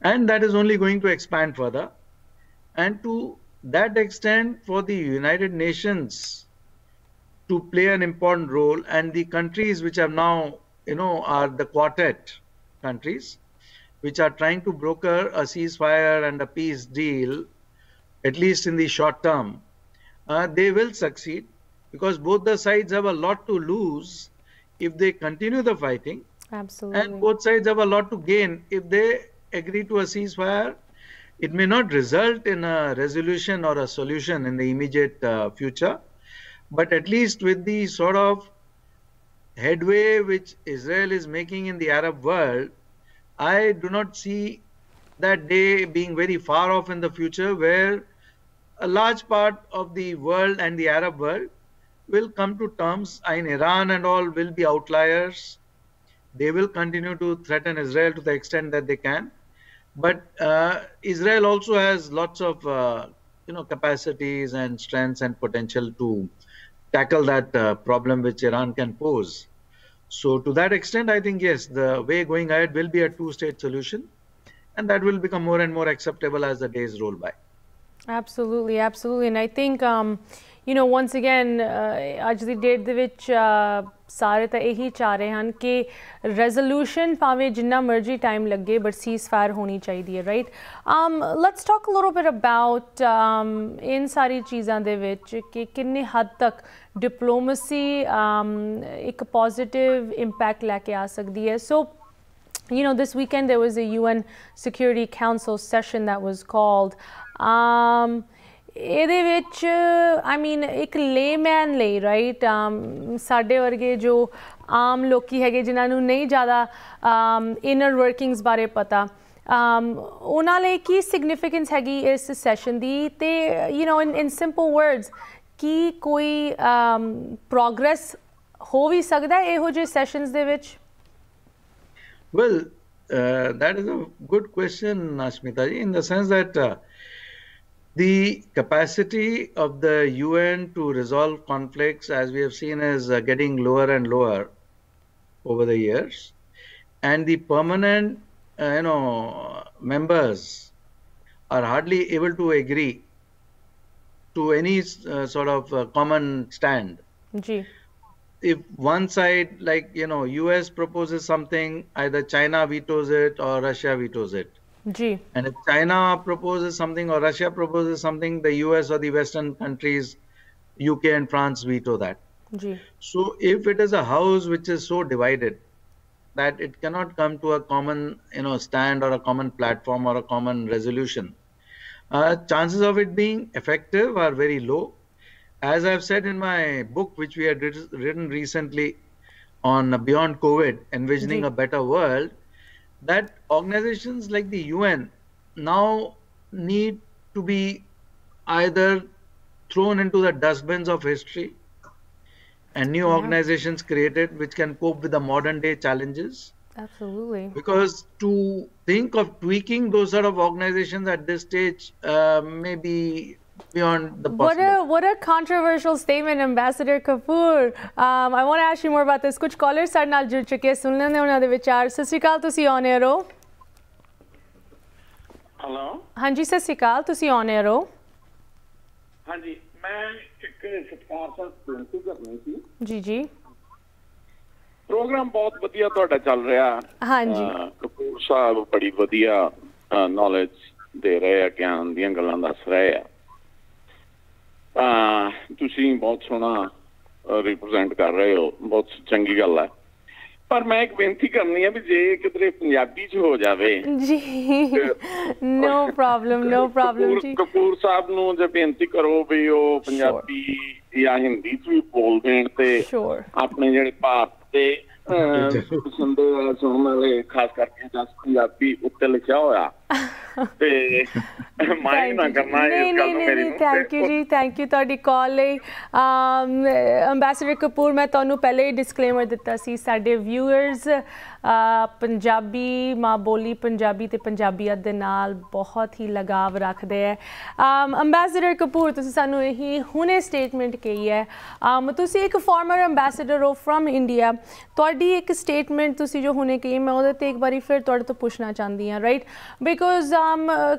And that is only going to expand further. And to that extent, for the United Nations to play an important role, and the countries which are now, you know, are the quartet countries, which are trying to broker a ceasefire and a peace deal, at least in the short term, uh, they will succeed because both the sides have a lot to lose if they continue the fighting. Absolutely. And both sides have a lot to gain if they agree to a ceasefire. It may not result in a resolution or a solution in the immediate uh, future, but at least with the sort of headway which Israel is making in the Arab world, I do not see that day being very far off in the future where a large part of the world and the Arab world will come to terms. In Iran and all will be outliers. They will continue to threaten Israel to the extent that they can. But uh, Israel also has lots of uh, you know capacities and strengths and potential to tackle that uh, problem which Iran can pose. So to that extent, I think yes, the way going ahead will be a two-state solution, and that will become more and more acceptable as the days roll by. Absolutely, absolutely, and I think. Um you know once again ਅੱਜ ਦੀ date ਦੇ ਵਿੱਚ ਸਾਰੇ ਤਾਂ ਇਹੀ ਚਾਹ ਰਹੇ ਹਨ ਕਿ ਰੈਜ਼ੋਲੂਸ਼ਨ ਭਾਵੇਂ ਜਿੰਨਾ ਮਰਜ਼ੀ ਟਾਈਮ ਲੱਗੇ ਬਟ ਸੀਸ ਫਾਇਰ ਹੋਣੀ ਚਾਹੀਦੀ ਹੈ right um let's talk a little bit about um in ਸਾਰੀ ਚੀਜ਼ਾਂ ਦੇ ਵਿੱਚ ਕਿ ਕਿੰਨੇ ਹੱਦ ਤੱਕ ਡਿਪਲੋਮੇਸੀ um ਇੱਕ ਪੋਜ਼ਿਟਿਵ ਇੰਪੈਕਟ ਲੈ ਕੇ ਆ ਸਕਦੀ ਹੈ ਸੋ you know, this weekend there was a UN Security Council session that was called. Um, ਇਹਦੇ ਵਿੱਚ ਆਈ ਮੀਨ ਇੱਕ ਲੇਮੈਨ ਲਈ ਰਾਈਟ um, ਸਾਡੇ ਵਰਗੇ ਜੋ ਆਮ ਲੋਕੀ ਹੈਗੇ ਜਿਨ੍ਹਾਂ ਨੂੰ ਨਹੀਂ ਜ਼ਿਆਦਾ ਇਨਰ um, ਵਰਕਿੰਗਸ ਬਾਰੇ ਪਤਾ um, ਉਹਨਾਂ ਲਈ ਕੀ ਸਿਗਨੀਫੀਕੈਂਸ ਹੈਗੀ ਇਸ ਸੈਸ਼ਨ ਦੀ ਤੇ you know in in simple words ਕੀ ਕੋਈ ਪ੍ਰੋਗਰੈਸ ਹੋ ਵੀ ਸਕਦਾ ਹੈ ਇਹੋ ਜਿਹੇ ਸੈਸ਼ਨਸ ਦੇ ਵਿੱਚ well uh, that is a good question, Ashmita ji in the sense that The capacity of the UN to resolve conflicts, as we have seen, is uh, getting lower and lower over the years. And the permanent, uh, you know, members are hardly able to agree to any uh, sort of uh, common stand. Gee. If one side, like, you know, US proposes something, either China vetoes it or Russia vetoes it and if China proposes something or Russia proposes something, the US or the Western countries, UK and France veto that. So if it is a house which is so divided that it cannot come to a common, you know, stand or a common platform or a common resolution, uh, chances of it being effective are very low. As I've said in my book, which we had written recently on uh, Beyond COVID, Envisioning Gee. a Better World, that organizations like the UN now need to be either thrown into the dustbins of history and new yeah. organizations created which can cope with the modern day challenges. Absolutely. Because to think of tweaking those sort of organizations at this stage uh, may be beyond the possible. What a, what a controversial statement, Ambassador Kapoor. Um, I want to ask you more about this. ਕੁਝ caller ਸਾਡੇ ਨਾਲ ਜੁੜ ਚੁੱਕੇ ਸੁਣ ਲੈਣੇ ਉਹਨਾਂ ਦੇ ਵਿਚਾਰ ਸਤਿ ਸ਼੍ਰੀ ਅਕਾਲ ਤੁਸੀਂ ਆਨ 에ਅਰ ਹੋ ਹੈਲੋ ਹਾਂਜੀ ਸਤਿ ਸ਼੍ਰੀ ਅਕਾਲ ਤੁਸੀਂ ਆਨ 에ਅਰ ਹੋ ਹਾਂਜੀ ਮੈਂ ਇੱਕ ਸਤਿਕਾਰ ਸਰ ਬੇਨਤੀ ਕਰਨੀ ਸੀ ਜੀ ਜੀ ਪ੍ਰੋਗਰਾਮ ਬਹੁਤ ਵਧੀਆ ਤੁਹਾਡਾ ਚੱਲ ਰਿਹਾ ਹਾਂਜੀ ਕਪੂਰ ਸਾਹਿਬ ਬੜੀ ਵਧੀਆ ਨੌਲੇਜ ਦੇ ਰਹੇ ਆ ਗਿਆਨ ਦੀਆਂ ਗੱਲਾਂ ਦੱਸ ਰਹੇ ਆ ਤੁਸੀਂ ਬਹੁਤ ਸੋਹਣਾ ਰਿਪਰੈਜ਼ੈਂਟ ਕਰ ਰਹੇ ਹੋ ਬਹੁਤ ਚੰਗੀ ਗੱਲ ਹੈ ਪਰ ਮੈਂ ਇੱਕ ਬੇਨਤੀ ਕਰਨੀ ਹੈ ਵੀ ਜੇ ਕਿਤੇ ਪੰਜਾਬੀ ਚ ਹੋ ਜਾਵੇ ਜੀ ਨੋ ਪ੍ਰੋਬਲਮ ਨੋ ਪ੍ਰੋਬਲਮ ਜੀ ਕਪੂਰ ਸਾਹਿਬ ਨੂੰ ਜੇ ਬੇਨਤੀ ਕਰੋ ਵੀ ਉਹ ਪੰਜਾਬੀ ਜਾਂ ਹਿੰਦੀ ਚ ਵੀ ਬੋਲ ਦੇਣ ਤੇ ਆਪਣੇ ਜਿਹੜੇ ਭਾਰਤ ਦੇ ਪਸੰਦੇ ਵਾਲਾ ਸੌਣ ਵਾਲੇ ਖਾਸ ਕਰਕੇ ਜਸ ਪੰਜਾਬੀ ਉੱਤੇ ਲਿਖਿਆ ਹੋਇਆ ਤੇ (laughs) ਮਾਈ ਨਾ ਕਰਨਾ ਇਸ ਗੱਲ ਨੂੰ ਨਹੀਂ ਥੈਂਕ ਯੂ ਜੀ ਥੈਂਕ ਯੂ ਤੁਹਾਡੀ ਕਾਲ ਲਈ ਅੰਬੈਸਡਰ ਕਪੂਰ ਮੈਂ ਤੁਹਾਨੂੰ ਪਹਿਲੇ ਹੀ ਡਿਸਕਲੇਮਰ ਦਿੱਤਾ ਸੀ ਸਾਡੇ ਵਿਊਅਰਸ ਪੰਜਾਬੀ ਮਾਂ ਬੋਲੀ ਪੰਜਾਬੀ ਤੇ ਪੰਜਾਬੀਅਤ ਦੇ ਨਾਲ ਬਹੁਤ ਹੀ ਲਗਾਵ ਰੱਖਦੇ ਐ ਅੰਬੈਸਡਰ ਕਪੂਰ ਤੁਸੀਂ ਸਾਨੂੰ ਇਹ ਹੁਣੇ ਸਟੇਟਮੈਂਟ ਕਹੀ ਹੈ ਤੁਸੀਂ ਇੱਕ ਫਾਰਮਰ ਅੰਬੈਸਡਰ ਹੋ ਫਰਮ ਇੰਡੀਆ ਤੁਹਾਡੀ ਇੱਕ ਸਟੇਟਮੈਂਟ ਤੁਸੀਂ ਜੋ ਹੁਣੇ ਕਹੀ ਮੈਂ ਉਹਦੇ ਤੇ ਇੱਕ ਵਾਰੀ ਫਿਰ ਤੁਹਾਡੇ ਤੋਂ ਪੁੱਛਣਾ ਚਾਹੁੰਦੀ ਹਾਂ ਰਾਈਟ ਬਿਕੋਜ਼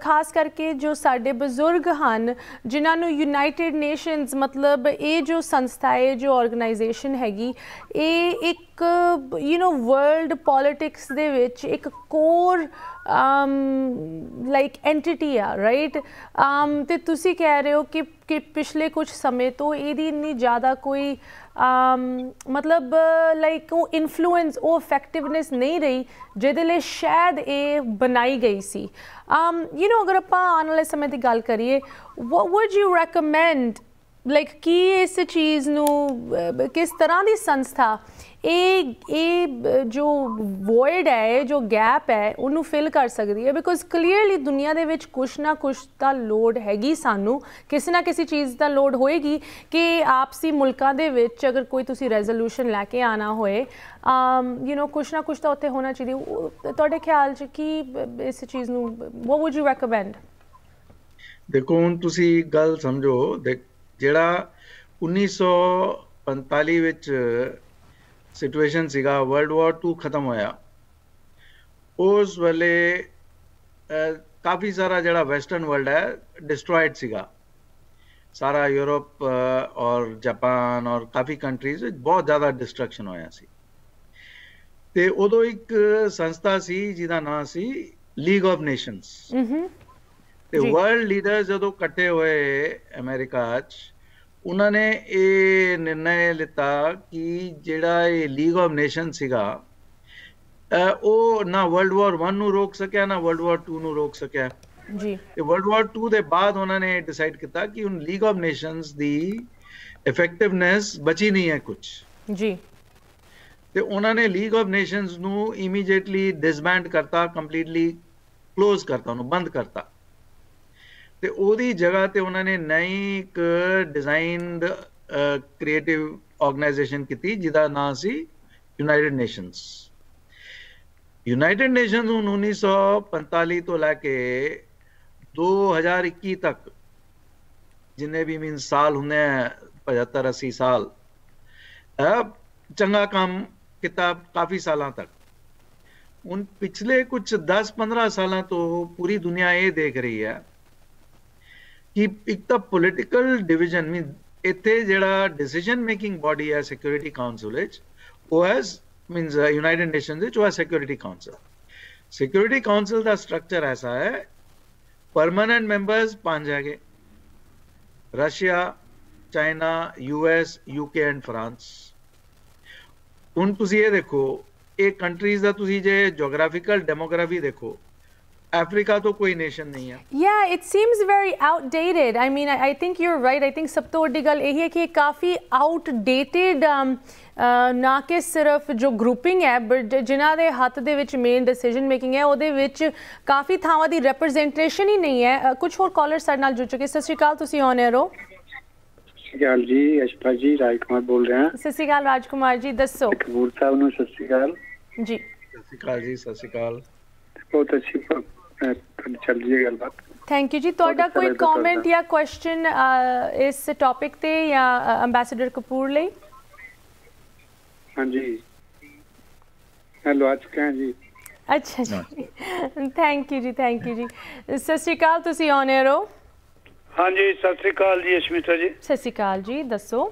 ਖਾਸ ਕਰਕੇ ਜੋ ਸਾਡੇ ਬਜ਼ੁਰਗ ਹਨ ਜਿਨ੍ਹਾਂ ਨੂੰ ਯੂਨਾਈਟਿਡ ਨੇਸ਼ਨਸ ਮਤਲਬ ਇਹ ਜੋ ਸੰਸਥਾ ਹੈ ਜੋ ਆਰਗੇਨਾਈਜੇਸ਼ਨ ਹੈਗੀ ਇਹ ਇੱਕ ਯੂ نو ਵਰਲਡ ਪੋਲਿਟਿਕਸ ਦੇ ਵਿੱਚ ਇੱਕ ਕੋਰ ਅਮ ਲਾਈਕ ਐਂਟੀਟੀ ਆ ਰਾਈਟ ਅਮ um, ਤੇ ਤੁਸੀਂ ਕਹਿ ਰਹੇ ਹੋ ਕਿ ਕਿ ਪਿਛਲੇ ਕੁਝ ਸਮੇਂ ਤੋਂ ਇਹਦੀ ਇੰਨੀ ਜ਼ਿਆਦਾ ਕੋਈ ਅਮ um, ਮਤਲਬ ਲਾਈਕ ਉਹ ਇਨਫਲੂਐਂਸ ਉਹ ਇਫੈਕਟਿਵਨੈਸ ਨਹੀਂ ਰਹੀ ਜਿਹਦੇ ਲਈ ਸ਼ਾਇਦ ਇਹ ਬਣਾਈ ਗਈ ਸੀ ਅਮ ਯੂ نو ਅਗਰ ਆਪਾਂ ਆਉਣ ਵਾਲੇ ਸਮੇਂ ਦੀ ਗੱਲ ਕਰੀਏ what would you recommend like ਕੀ ਇਸ ਚੀਜ਼ ਨੂੰ ਕਿਸ ਤਰ੍ਹਾਂ ਦੀ ਸੰਸਥਾ ਇਹ ਇਹ ਜੋ ਵੋਇਡ ਹੈ ਜੋ ਗੈਪ ਹੈ ਉਹਨੂੰ ਫਿਲ ਕਰ ਸਕਦੀ ਹੈ ਬਿਕੋਜ਼ ਕਲੀਅਰਲੀ ਦੁਨੀਆ ਦੇ ਵਿੱਚ ਕੁਛ ਨਾ ਕੁਛ ਤਾਂ ਲੋਡ ਹੈਗੀ ਸਾਨੂੰ ਕਿਸੇ ਨਾ ਕਿਸੇ ਚੀਜ਼ ਦਾ ਲੋਡ ਹੋਏਗੀ ਕਿ ਆਪਸੀ ਮੁਲਕਾਂ ਦੇ ਵਿੱਚ ਅਗਰ ਕੋਈ ਤੁਸੀਂ ਰੈਜ਼ੋਲੂਸ਼ਨ ਲੈ ਕੇ ਆਣਾ ਹੋਏ ਅਮ ਯੂ نو ਕੁਛ ਨਾ ਕੁਛ ਤਾਂ ਉੱਥੇ ਹੋਣਾ ਚਾਹੀਦਾ ਤੁਹਾਡੇ ਖਿਆਲ 'ਚ ਕੀ ਇਸ ਚੀਜ਼ ਨੂੰ ਵਾਟ ਊਡ ਯੂ ਰეკਮੈਂਡ ਦੇਖੋ ਹੁਣ ਤੁਸੀਂ ਗੱਲ ਸਮਝੋ ਦੇਖ ਜਿਹੜਾ 1945 ਵਿੱਚ ਸਿਚੁਏਸ਼ਨ ਸੀਗਾ ਵਰਲਡ ਵਾਰ 2 ਖਤਮ ਹੋਇਆ ਉਸ ਵੇਲੇ ਕਾਫੀ ਸਾਰਾ ਜਿਹੜਾ ਵੈਸਟਰਨ ਵਰਲਡ ਹੈ ਡਿਸਟਰੋਇਡ ਸੀਗਾ ਸਾਰਾ ਯੂਰਪ ਔਰ ਜਾਪਾਨ ਔਰ ਕਾਫੀ ਕੰਟਰੀਜ਼ ਵਿੱਚ ਬਹੁਤ ਜ਼ਿਆਦਾ ਡਿਸਟਰਕਸ਼ਨ ਹੋਇਆ ਸੀ ਤੇ ਉਦੋਂ ਇੱਕ ਸੰਸਥਾ ਸੀ ਜਿਹਦਾ ਨਾਮ ਸੀ ਲੀਗ ਆਫ ਨੇਸ਼ਨਸ ਤੇ ਵਰਲਡ ਲੀਡਰਸ ਜਦੋਂ ਇਕੱਠੇ ਹੋਏ ਅਮਰੀਕਾ 'ਚ ਉਹਨਾਂ ਨੇ ਇਹ ਨਿਰਣਾ ਲਿਤਾ ਕਿ ਜਿਹੜਾ ਇਹ ਲੀਗ ਆਫ ਨੇਸ਼ਨ ਸੀਗਾ ਉਹ ਨਾ ਵਰਲਡ ਵਾਰ 1 ਨੂੰ ਰੋਕ ਸਕਿਆ ਨਾ ਵਰਲਡ ਵਾਰ 2 ਨੂੰ ਰੋਕ ਸਕਿਆ ਜੀ ਤੇ ਵਰਲਡ ਵਾਰ 2 ਦੇ ਬਾਅਦ ਉਹਨਾਂ ਨੇ ਡਿਸਾਈਡ ਕੀਤਾ ਕਿ ਉਹ ਲੀਗ ਆਫ ਨੇਸ਼ਨਸ ਦੀ ਇਫੈਕਟਿਵਨੈਸ ਬਚੀ ਨਹੀਂ ਹੈ ਕੁਝ ਜੀ ਤੇ ਉਹਨਾਂ ਨੇ ਲੀਗ ਆਫ ਨੇਸ਼ਨਸ ਨੂੰ ਇਮੀਡੀਏਟਲੀ ਡਿਸਬੈਂਡ ਕਰਤਾ ਕੰਪਲੀਟਲੀ ক্লোਜ਼ ਕਰਤਾ ਉਹਨੂੰ ਬੰਦ ਕਰਤਾ ਤੇ ਉਹਦੀ ਜਗ੍ਹਾ ਤੇ ਉਹਨਾਂ ਨੇ ਨਈ ਇੱਕ ਡਿਜ਼ਾਈਨਡ ਕ੍ਰੀਏਟਿਵ ਆਰਗੇਨਾਈਜੇਸ਼ਨ ਕੀਤੀ ਜਿਹਦਾ ਨਾਮ ਸੀ ਯੂਨਾਈਟਿਡ ਨੇਸ਼ਨਸ ਯੂਨਾਈਟਿਡ ਨੇਸ਼ਨਸ ਨੂੰ 1945 ਤੋਂ ਲੈ ਕੇ 2021 ਤੱਕ ਜਿੰਨੇ ਵੀ ਮੀਨ ਸਾਲ ਹੁੰਦੇ ਆ 75 80 ਸਾਲ ਚੰਗਾ ਕੰਮ ਕੀਤਾ ਕਾਫੀ ਸਾਲਾਂ ਤੱਕ ਉਨ ਪਿਛਲੇ ਕੁਝ 10 15 ਸਾਲਾਂ ਤੋਂ ਪੂਰੀ ਦੁਨੀਆ ਇਹ ਦੇਖ ਰਹੀ ਹੈ keep the political division mean ਇੱਥੇ ਜਿਹੜਾ ਡਿਸੀਜਨ ਮੇਕਿੰਗ ਬਾਡੀ ਹੈ ਸਿਕਿਉਰਿਟੀ ਕਾਉਂਸਲ ਵਿੱਚ ਉਹ ਹੈ ਮੀਨਸ ਯੂਨਾਈਟਿਡ ਨੇਸ਼ਨਸ ਵਿੱਚ ਉਹ ਹੈ ਸਿਕਿਉਰਿਟੀ ਕਾਉਂਸਲ ਸਿਕਿਉਰਿਟੀ ਕਾਉਂਸਲ ਦਾ ਸਟਰਕਚਰ ਐਸਾ ਹੈ ਪਰਮਨੈਂਟ ਮੈਂਬਰਸ ਪੰਜ ਹੈਗੇ Russia China US UK and France ਹੁਣ ਤੁਸੀਂ ਇਹ ਦੇਖੋ ਇਹ ਕੰਟਰੀਜ਼ ਦਾ ਤੁਸੀਂ ਜੇ ਜੀਓਗ੍ਰਾਫੀਕਲ ਡੈਮੋਗ੍ਰਾਫੀ ਦੇਖੋ अफ्रीका तो कोई नेशन नहीं है या it seems very outdated I mean I think you are right I think सब तो ਵੱਡੀ ਗੱਲ ਇਹ ਹੈ ਕਿ ਕਾਫੀ ਆਊਟਡੇਟਡ ਨਾ ਕਿ ਸਿਰਫ ਜੋ ਗਰੁੱਪਿੰਗ ਹੈ ਬਟ ਜਿਨ੍ਹਾਂ ਦੇ ਹੱਥ ਦੇ ਵਿੱਚ ਮੇਨ ਡਿਸੀਜਨ ਮੇਕਿੰਗ ਹੈ ਉਹਦੇ ਵਿੱਚ ਕਾਫੀ ਥਾਵਾਂ ਦੀ ਰਿਪਰੈਜ਼ੈਂਟੇਸ਼ਨ ਹੀ ਨਹੀਂ ਹੈ ਕੁਝ ਹੋਰ ਕਾਲਰ ਸਾਡੇ ਨਾਲ ਜੁੜ ਚੁੱਕੇ ਸਤਿ ਸ਼੍ਰੀ ਅਕਾਲ ਤੁਸੀਂ ਔਨ ਏਅਰ ਹੋ ਸਿਕਾਲ ਜੀ ਅਸ਼ਪਾ ਜੀ ਰਾਜਕੁਮਾਰ ਬੋਲ ਰਹੇ ਹਾਂ ਸਤਿ ਸ਼੍ਰੀ ਅਕਾਲ ਰਾਜਕੁਮਾਰ ਜੀ ਦੱਸੋ ਕਪੂਰ ਸਾਹਿਬ ਨੂੰ ਸਤਿ ਸ਼੍ਰੀ ਅਕਾਲ ਜੀ ਸਤਿ ਸ਼੍ਰੀ ਅਕਾਲ ਜੀ ਸਤਿ ਸ਼੍ਰੀ ਅਕਾਲ ਬਹੁਤ ਅੱਛੀ ਚੱਲ ਜੀ ਗੱਲਬਾਤ ਥੈਂਕ ਯੂ ਜੀ ਤੁਹਾਡਾ ਕੋਈ ਕਮੈਂਟ ਜਾਂ ਕੁਐਸਚਨ ਇਸ ਟੌਪਿਕ ਤੇ ਜਾਂ ਐਮਬੈਸਡਰ ਕਪੂਰ ਲਈ ਹਾਂਜੀ ਹੈਲੋ ਅੱਜ ਕਹਾਂ ਜੀ ਅੱਛਾ ਜੀ ਥੈਂਕ ਯੂ ਜੀ ਥੈਂਕ ਯੂ ਜੀ ਸਤਿ ਸ਼੍ਰੀ ਅਕਾਲ ਤੁਸੀਂ ਔਨ 에ਅਰ ਹੋ ਹਾਂਜੀ ਸਤਿ ਸ਼੍ਰੀ ਅਕਾਲ ਜੀ ਅਸ਼ਮਿਤਾ ਜੀ ਸਤਿ ਸ਼੍ਰੀ ਅਕਾਲ ਜੀ ਦੱਸੋ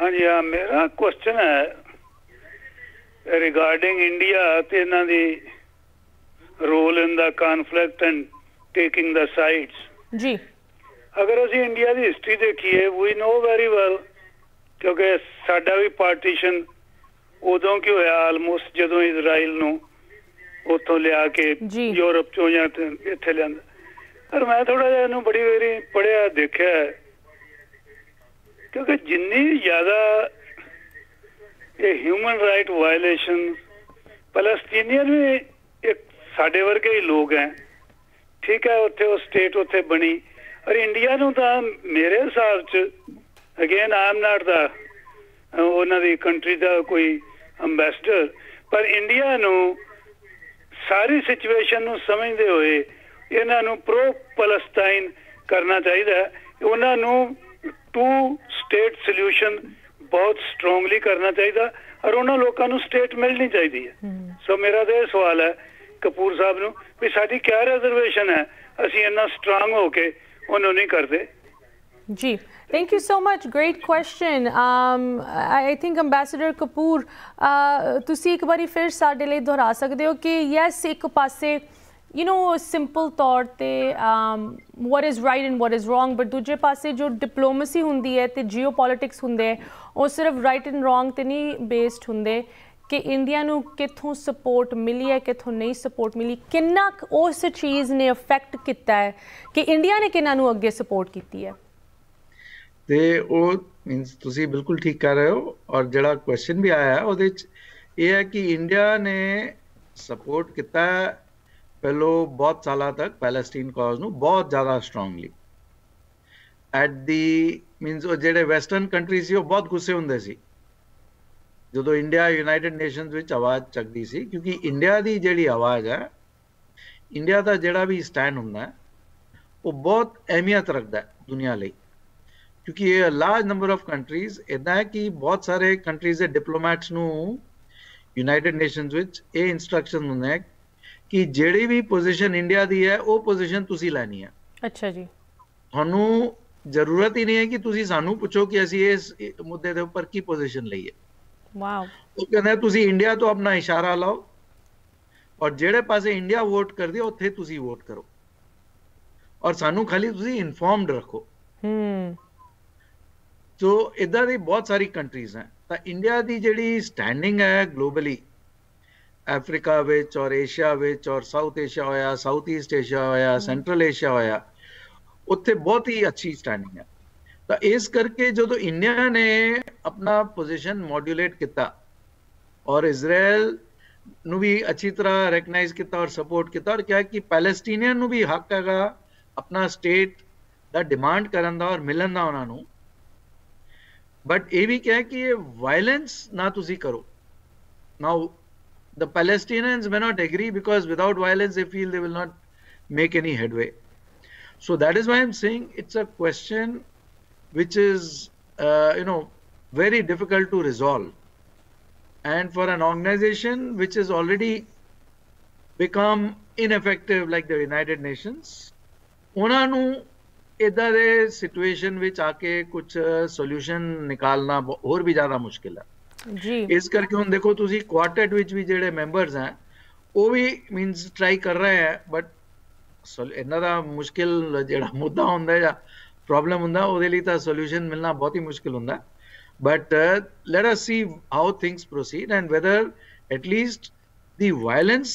ਹਾਂਜੀ ਆ ਮੇਰਾ ਕੁਐਸਚਨ ਹੈ ਰਿਗਾਰਡਿੰਗ ਇੰਡੀਆ ਤੇ ਇਹਨਾਂ ਦੀ role in the conflict and taking the sides ਜੀ ਅਗਰ ਅਸੀਂ ਇੰਡੀਆ ਦੀ ਹਿਸਟਰੀ ਦੇਖੀਏ ਵੀ ਨੋ ਵੈਰੀ ਵੈਲ ਕਿਉਂਕਿ ਸਾਡਾ ਵੀ ਪਾਰਟੀਸ਼ਨ ਉਦੋਂ ਕਿ ਹੋਇਆ ਆਲਮੋਸਟ ਜਦੋਂ ਇਜ਼ਰਾਈਲ ਨੂੰ ਉੱਥੋਂ ਲਿਆ ਕੇ ਯੂਰਪ ਚੋਂ ਜਾਂ ਇੱਥੇ ਲਿਆਂਦਾ ਪਰ ਮੈਂ ਥੋੜਾ ਜਿਹਾ ਇਹਨੂੰ ਬੜੀ ਵੇਰੀ ਪੜਿਆ ਦੇਖਿਆ ਕਿਉਂਕਿ ਜਿੰਨੀ ਜ਼ਿਆਦਾ ਇਹ ਹਿਊਮਨ ਰਾਈਟ ਵਾਇਲੇਸ਼ਨ ਪਲਸਤੀਨੀਅਨ ਵੀ ਸਾਡੇ ਵਰਗੇ ਹੀ ਲੋਕ ਐ ਠੀਕ ਹੈ ਉੱਥੇ ਉਹ ਸਟੇਟ ਉੱਥੇ ਬਣੀ ਔਰ ਇੰਡੀਆ ਨੂੰ ਤਾਂ ਮੇਰੇ ਹਿਸਾਬ ਚ ਅਗੇਨ ਆਮ ਨਾਟ ਦਾ ਉਹਨਾਂ ਦੀ ਕੰਟਰੀ ਦਾ ਕੋਈ ਐਮਬੈਸਡਰ ਪਰ ਇੰਡੀਆ ਨੂੰ ਸਾਰੀ ਸਿਚੁਏਸ਼ਨ ਨੂੰ ਸਮਝਦੇ ਹੋਏ ਇਹਨਾਂ ਨੂੰ ਪ੍ਰੋ ਪੈਲਸਟਾਈਨ ਕਰਨਾ ਚਾਹੀਦਾ ਹੈ ਉਹਨਾਂ ਨੂੰ ਟੂ ਸਟੇਟ ਸੋਲੂਸ਼ਨ ਬਹੁਤ ਸਟਰੋਂਗਲੀ ਕਰਨਾ ਚਾਹੀਦਾ ਔਰ ਉਹਨਾਂ ਲੋਕਾਂ ਨੂੰ ਸਟੇਟ ਮਿਲਣੀ ਚਾਹੀਦੀ ਹੈ ਸੋ ਮੇਰਾ ਤੇ ਇਹ ਸਵਾਲ ਹੈ ਕਪੂਰ ਸਾਹਿਬ ਨੂੰ ਵੀ ਸਾਡੀ ਕਿਆ ਰਿਜ਼ਰਵੇਸ਼ਨ ਹੈ ਅਸੀਂ ਇੰਨਾ ਸਟਰੋਂਗ ਹੋ ਕੇ ਉਹਨੂੰ ਨਹੀਂ ਕਰਦੇ ਜੀ thank you so much great question um I think ambassador Kapoor ਤੁਸੀਂ ਇੱਕ ਵਾਰੀ ਫਿਰ ਸਾਡੇ ਲਈ ਦੁਹਰਾ ਸਕਦੇ ਹੋ ਕਿ ਯੈਸ ਇੱਕ ਪਾਸੇ ਯੂ نو ਸਿੰਪਲ ਤੌਰ ਤੇ um what is right and what is wrong but ਦੂਜੇ ਪਾਸੇ ਜੋ ਡਿਪਲੋਮੇਸੀ ਹੁੰਦੀ ਹੈ ਤੇ ਜੀਓਪੋਲਿਟਿਕਸ ਹੁੰਦੇ ਉਹ ਸਿਰਫ ਰਾਈਟ ਐਂਡ ਰੋਂਗ ਤੇ ਨਹੀਂ ਬੇਸਡ ਹੁੰਦੇ ਕਿ ਇੰਡੀਆ ਨੂੰ ਕਿੱਥੋਂ ਸਪੋਰਟ ਮਿਲੀ ਹੈ ਕਿੱਥੋਂ ਨਹੀਂ ਸਪੋਰਟ ਮਿਲੀ ਕਿੰਨਾ ਉਸ ਚੀਜ਼ ਨੇ ਅਫੈਕਟ ਕੀਤਾ ਹੈ ਕਿ ਇੰਡੀਆ ਨੇ ਕਿੰਨਾ ਨੂੰ ਅੱਗੇ ਸਪੋਰਟ ਕੀਤੀ ਹੈ ਤੇ ਉਹ ਮੀਨਸ ਤੁਸੀਂ ਬਿਲਕੁਲ ਠੀਕ ਕਰ ਰਹੇ ਹੋ ਔਰ ਜਿਹੜਾ ਕੁਐਸਚਨ ਵੀ ਆਇਆ ਉਹਦੇ ਵਿੱਚ ਇਹ ਹੈ ਕਿ ਇੰਡੀਆ ਨੇ ਸਪੋਰਟ ਕੀਤਾ ਪਹਿਲੋ ਬਹੁਤ ਸਾਲਾਂ ਤੱਕ ਪੈਲੇਸਟਾਈਨ ਕਾਜ਼ ਨੂੰ ਬਹੁਤ ਜ਼ਿਆਦਾ ਸਟਰੋਂਗਲੀ ਐਟ ਦੀ ਮੀਨਸ ਉਹ ਜਿਹੜੇ ਵੈਸਟਰਨ ਕੰਟਰੀਜ਼ ਸੀ ਉਹ ਬਹੁਤ ਗੁੱਸੇ ਹੁੰਦੇ ਸੀ ਜਦੋਂ ਇੰਡੀਆ ਯੂਨਾਈਟਿਡ ਨੇਸ਼ਨਸ ਵਿੱਚ ਆਵਾਜ਼ ਚੱਕਦੀ ਸੀ ਕਿਉਂਕਿ ਇੰਡੀਆ ਦੀ ਜਿਹੜੀ ਆਵਾਜ਼ ਹੈ ਇੰਡੀਆ ਦਾ ਜਿਹੜਾ ਵੀ ਸਟੈਂਡ ਹੁੰਦਾ ਉਹ ਬਹੁਤ ਅਹਿਮੀਅਤ ਰੱਖਦਾ ਦੁਨੀਆ ਲਈ ਕਿਉਂਕਿ ਇਹ ਲਾਰਜ ਨੰਬਰ ਆਫ ਕੰਟਰੀਜ਼ ਇਦਾਂ ਹੈ ਕਿ ਬਹੁਤ ਸਾਰੇ ਕੰਟਰੀਜ਼ ਦੇ ਡਿਪਲੋਮੈਟਸ ਨੂੰ ਯੂਨਾਈਟਿਡ ਨੇਸ਼ਨਸ ਵਿੱਚ ਇਹ ਇਨਸਟਰਕਸ਼ਨ ਹੁੰਦੇ ਹੈ ਕਿ ਜਿਹੜੀ ਵੀ ਪੋਜੀਸ਼ਨ ਇੰਡੀਆ ਦੀ ਹੈ ਉਹ ਪੋਜੀਸ਼ਨ ਤੁਸੀਂ ਲੈਣੀ ਹੈ ਅੱਛਾ ਜੀ ਤੁਹਾਨੂੰ ਜ਼ਰੂਰਤ ਹੀ ਨਹੀਂ ਹੈ ਕਿ ਤੁਸੀਂ ਸਾਨੂੰ ਪੁੱਛੋ ਕਿ ਅਸੀਂ ਇਸ ਮੁੱਦੇ ਦੇ ਉੱਪਰ ਕੀ ਪੋਜੀਸ਼ਨ ਲਈਏ ਵਾਓ ਉਹ ਕਹਿੰਦਾ ਤੁਸੀਂ ਇੰਡੀਆ ਤੋਂ ਆਪਣਾ ਇਸ਼ਾਰਾ ਲਾਓ ਔਰ ਜਿਹੜੇ ਪਾਸੇ ਇੰਡੀਆ ਵੋਟ ਕਰਦੀ ਉੱਥੇ ਤੁਸੀਂ ਵੋਟ ਕਰੋ ਔਰ ਸਾਨੂੰ ਖਾਲੀ ਤੁਸੀਂ ਇਨਫਾਰਮਡ ਰੱਖੋ ਹੂੰ ਜੋ ਇਦਾਂ ਦੀ ਬਹੁਤ ਸਾਰੀ ਕੰਟਰੀਜ਼ ਹਨ ਤਾਂ ਇੰਡੀਆ ਦੀ ਜਿਹੜੀ ਸਟੈਂਡਿੰਗ ਹੈ ਗਲੋਬਲੀ ਅਫਰੀਕਾ ਵਿੱਚ ਔਰ ਏਸ਼ੀਆ ਵਿੱਚ ਔਰ ਸਾਊਥ ਏਸ਼ੀਆ ਹੋਇਆ ਸਾਊਥ ਈਸਟ ਏਸ਼ੀਆ ਹੋਇਆ ਸੈਂਟਰਲ ਏਸ਼ੀਆ ਹੋਇਆ ਉੱਥੇ ਬਹੁਤ ਹੀ ਅੱਛੀ ਸਟੈਂਡਿੰਗ ਹੈ ਤਾਂ ਇਸ ਕਰਕੇ ਜਦੋਂ ਇੰਡੀਆ ਨੇ ਆਪਣਾ ਪੋਜੀਸ਼ਨ ਮੋਡੂਲੇਟ ਕੀਤਾ ਔਰ ਇਜ਼ਰਾਈਲ ਨੂੰ ਵੀ ਅੱਛੀ ਤਰ੍ਹਾਂ ਰੈਕਗਨਾਈਜ਼ ਕੀਤਾ ਔਰ ਸਪੋਰਟ ਕੀਤਾ ਔਰ ਕਿਹਾ ਕਿ ਪੈਲਸਟੀਨੀਅਨ ਨੂੰ ਵੀ ਹੱਕ ਹੈਗਾ ਆਪਣਾ ਸਟੇਟ ਦਾ ਡਿਮਾਂਡ ਕਰਨ ਦਾ ਔਰ ਮਿਲਣ ਦਾ ਉਹਨਾਂ ਨੂੰ ਬਟ ਇਹ ਵੀ ਕਿਹਾ ਕਿ ਇਹ ਵਾਇਲੈਂਸ ਨਾ ਤੁਸੀਂ ਕਰੋ now the Palestinians may not agree because without violence they feel they will not make any headway so that is why I'm saying it's a question which is, uh, you know, very difficult to resolve. And for an organization which is already become ineffective like the United Nations, ਉਹਨਾਂ ਨੂੰ ਇਦਾਂ ਦੇ situation ਵਿੱਚ ਆ ਕੇ ਕੁਝ solution ਨਿਕਾਲਣਾ ਹੋਰ ਵੀ ਜ਼ਿਆਦਾ ਮੁਸ਼ਕਿਲ ਹੈ ਜੀ ਇਸ ਕਰਕੇ ਹੁਣ ਦੇਖੋ ਤੁਸੀਂ ਕੁਆਰਟੇਟ ਵਿੱਚ ਵੀ ਜਿਹੜੇ ਮੈਂਬਰਸ ਆ ਉਹ ਵੀ ਮੀਨਸ ਟਰਾਈ ਕਰ ਰਹੇ ਆ ਬਟ ਇਹਨਾਂ ਦਾ ਮੁਸ਼ਕਿਲ ਜਿਹੜਾ ਮੁੱਦਾ ਹੁੰਦਾ ਹੈ ਜਾਂ प्रॉब्लम उदयलिता सोल्यूशन मिलना बहुत ही मुश्किल हूँ but let us see how things proceed and whether at least the violence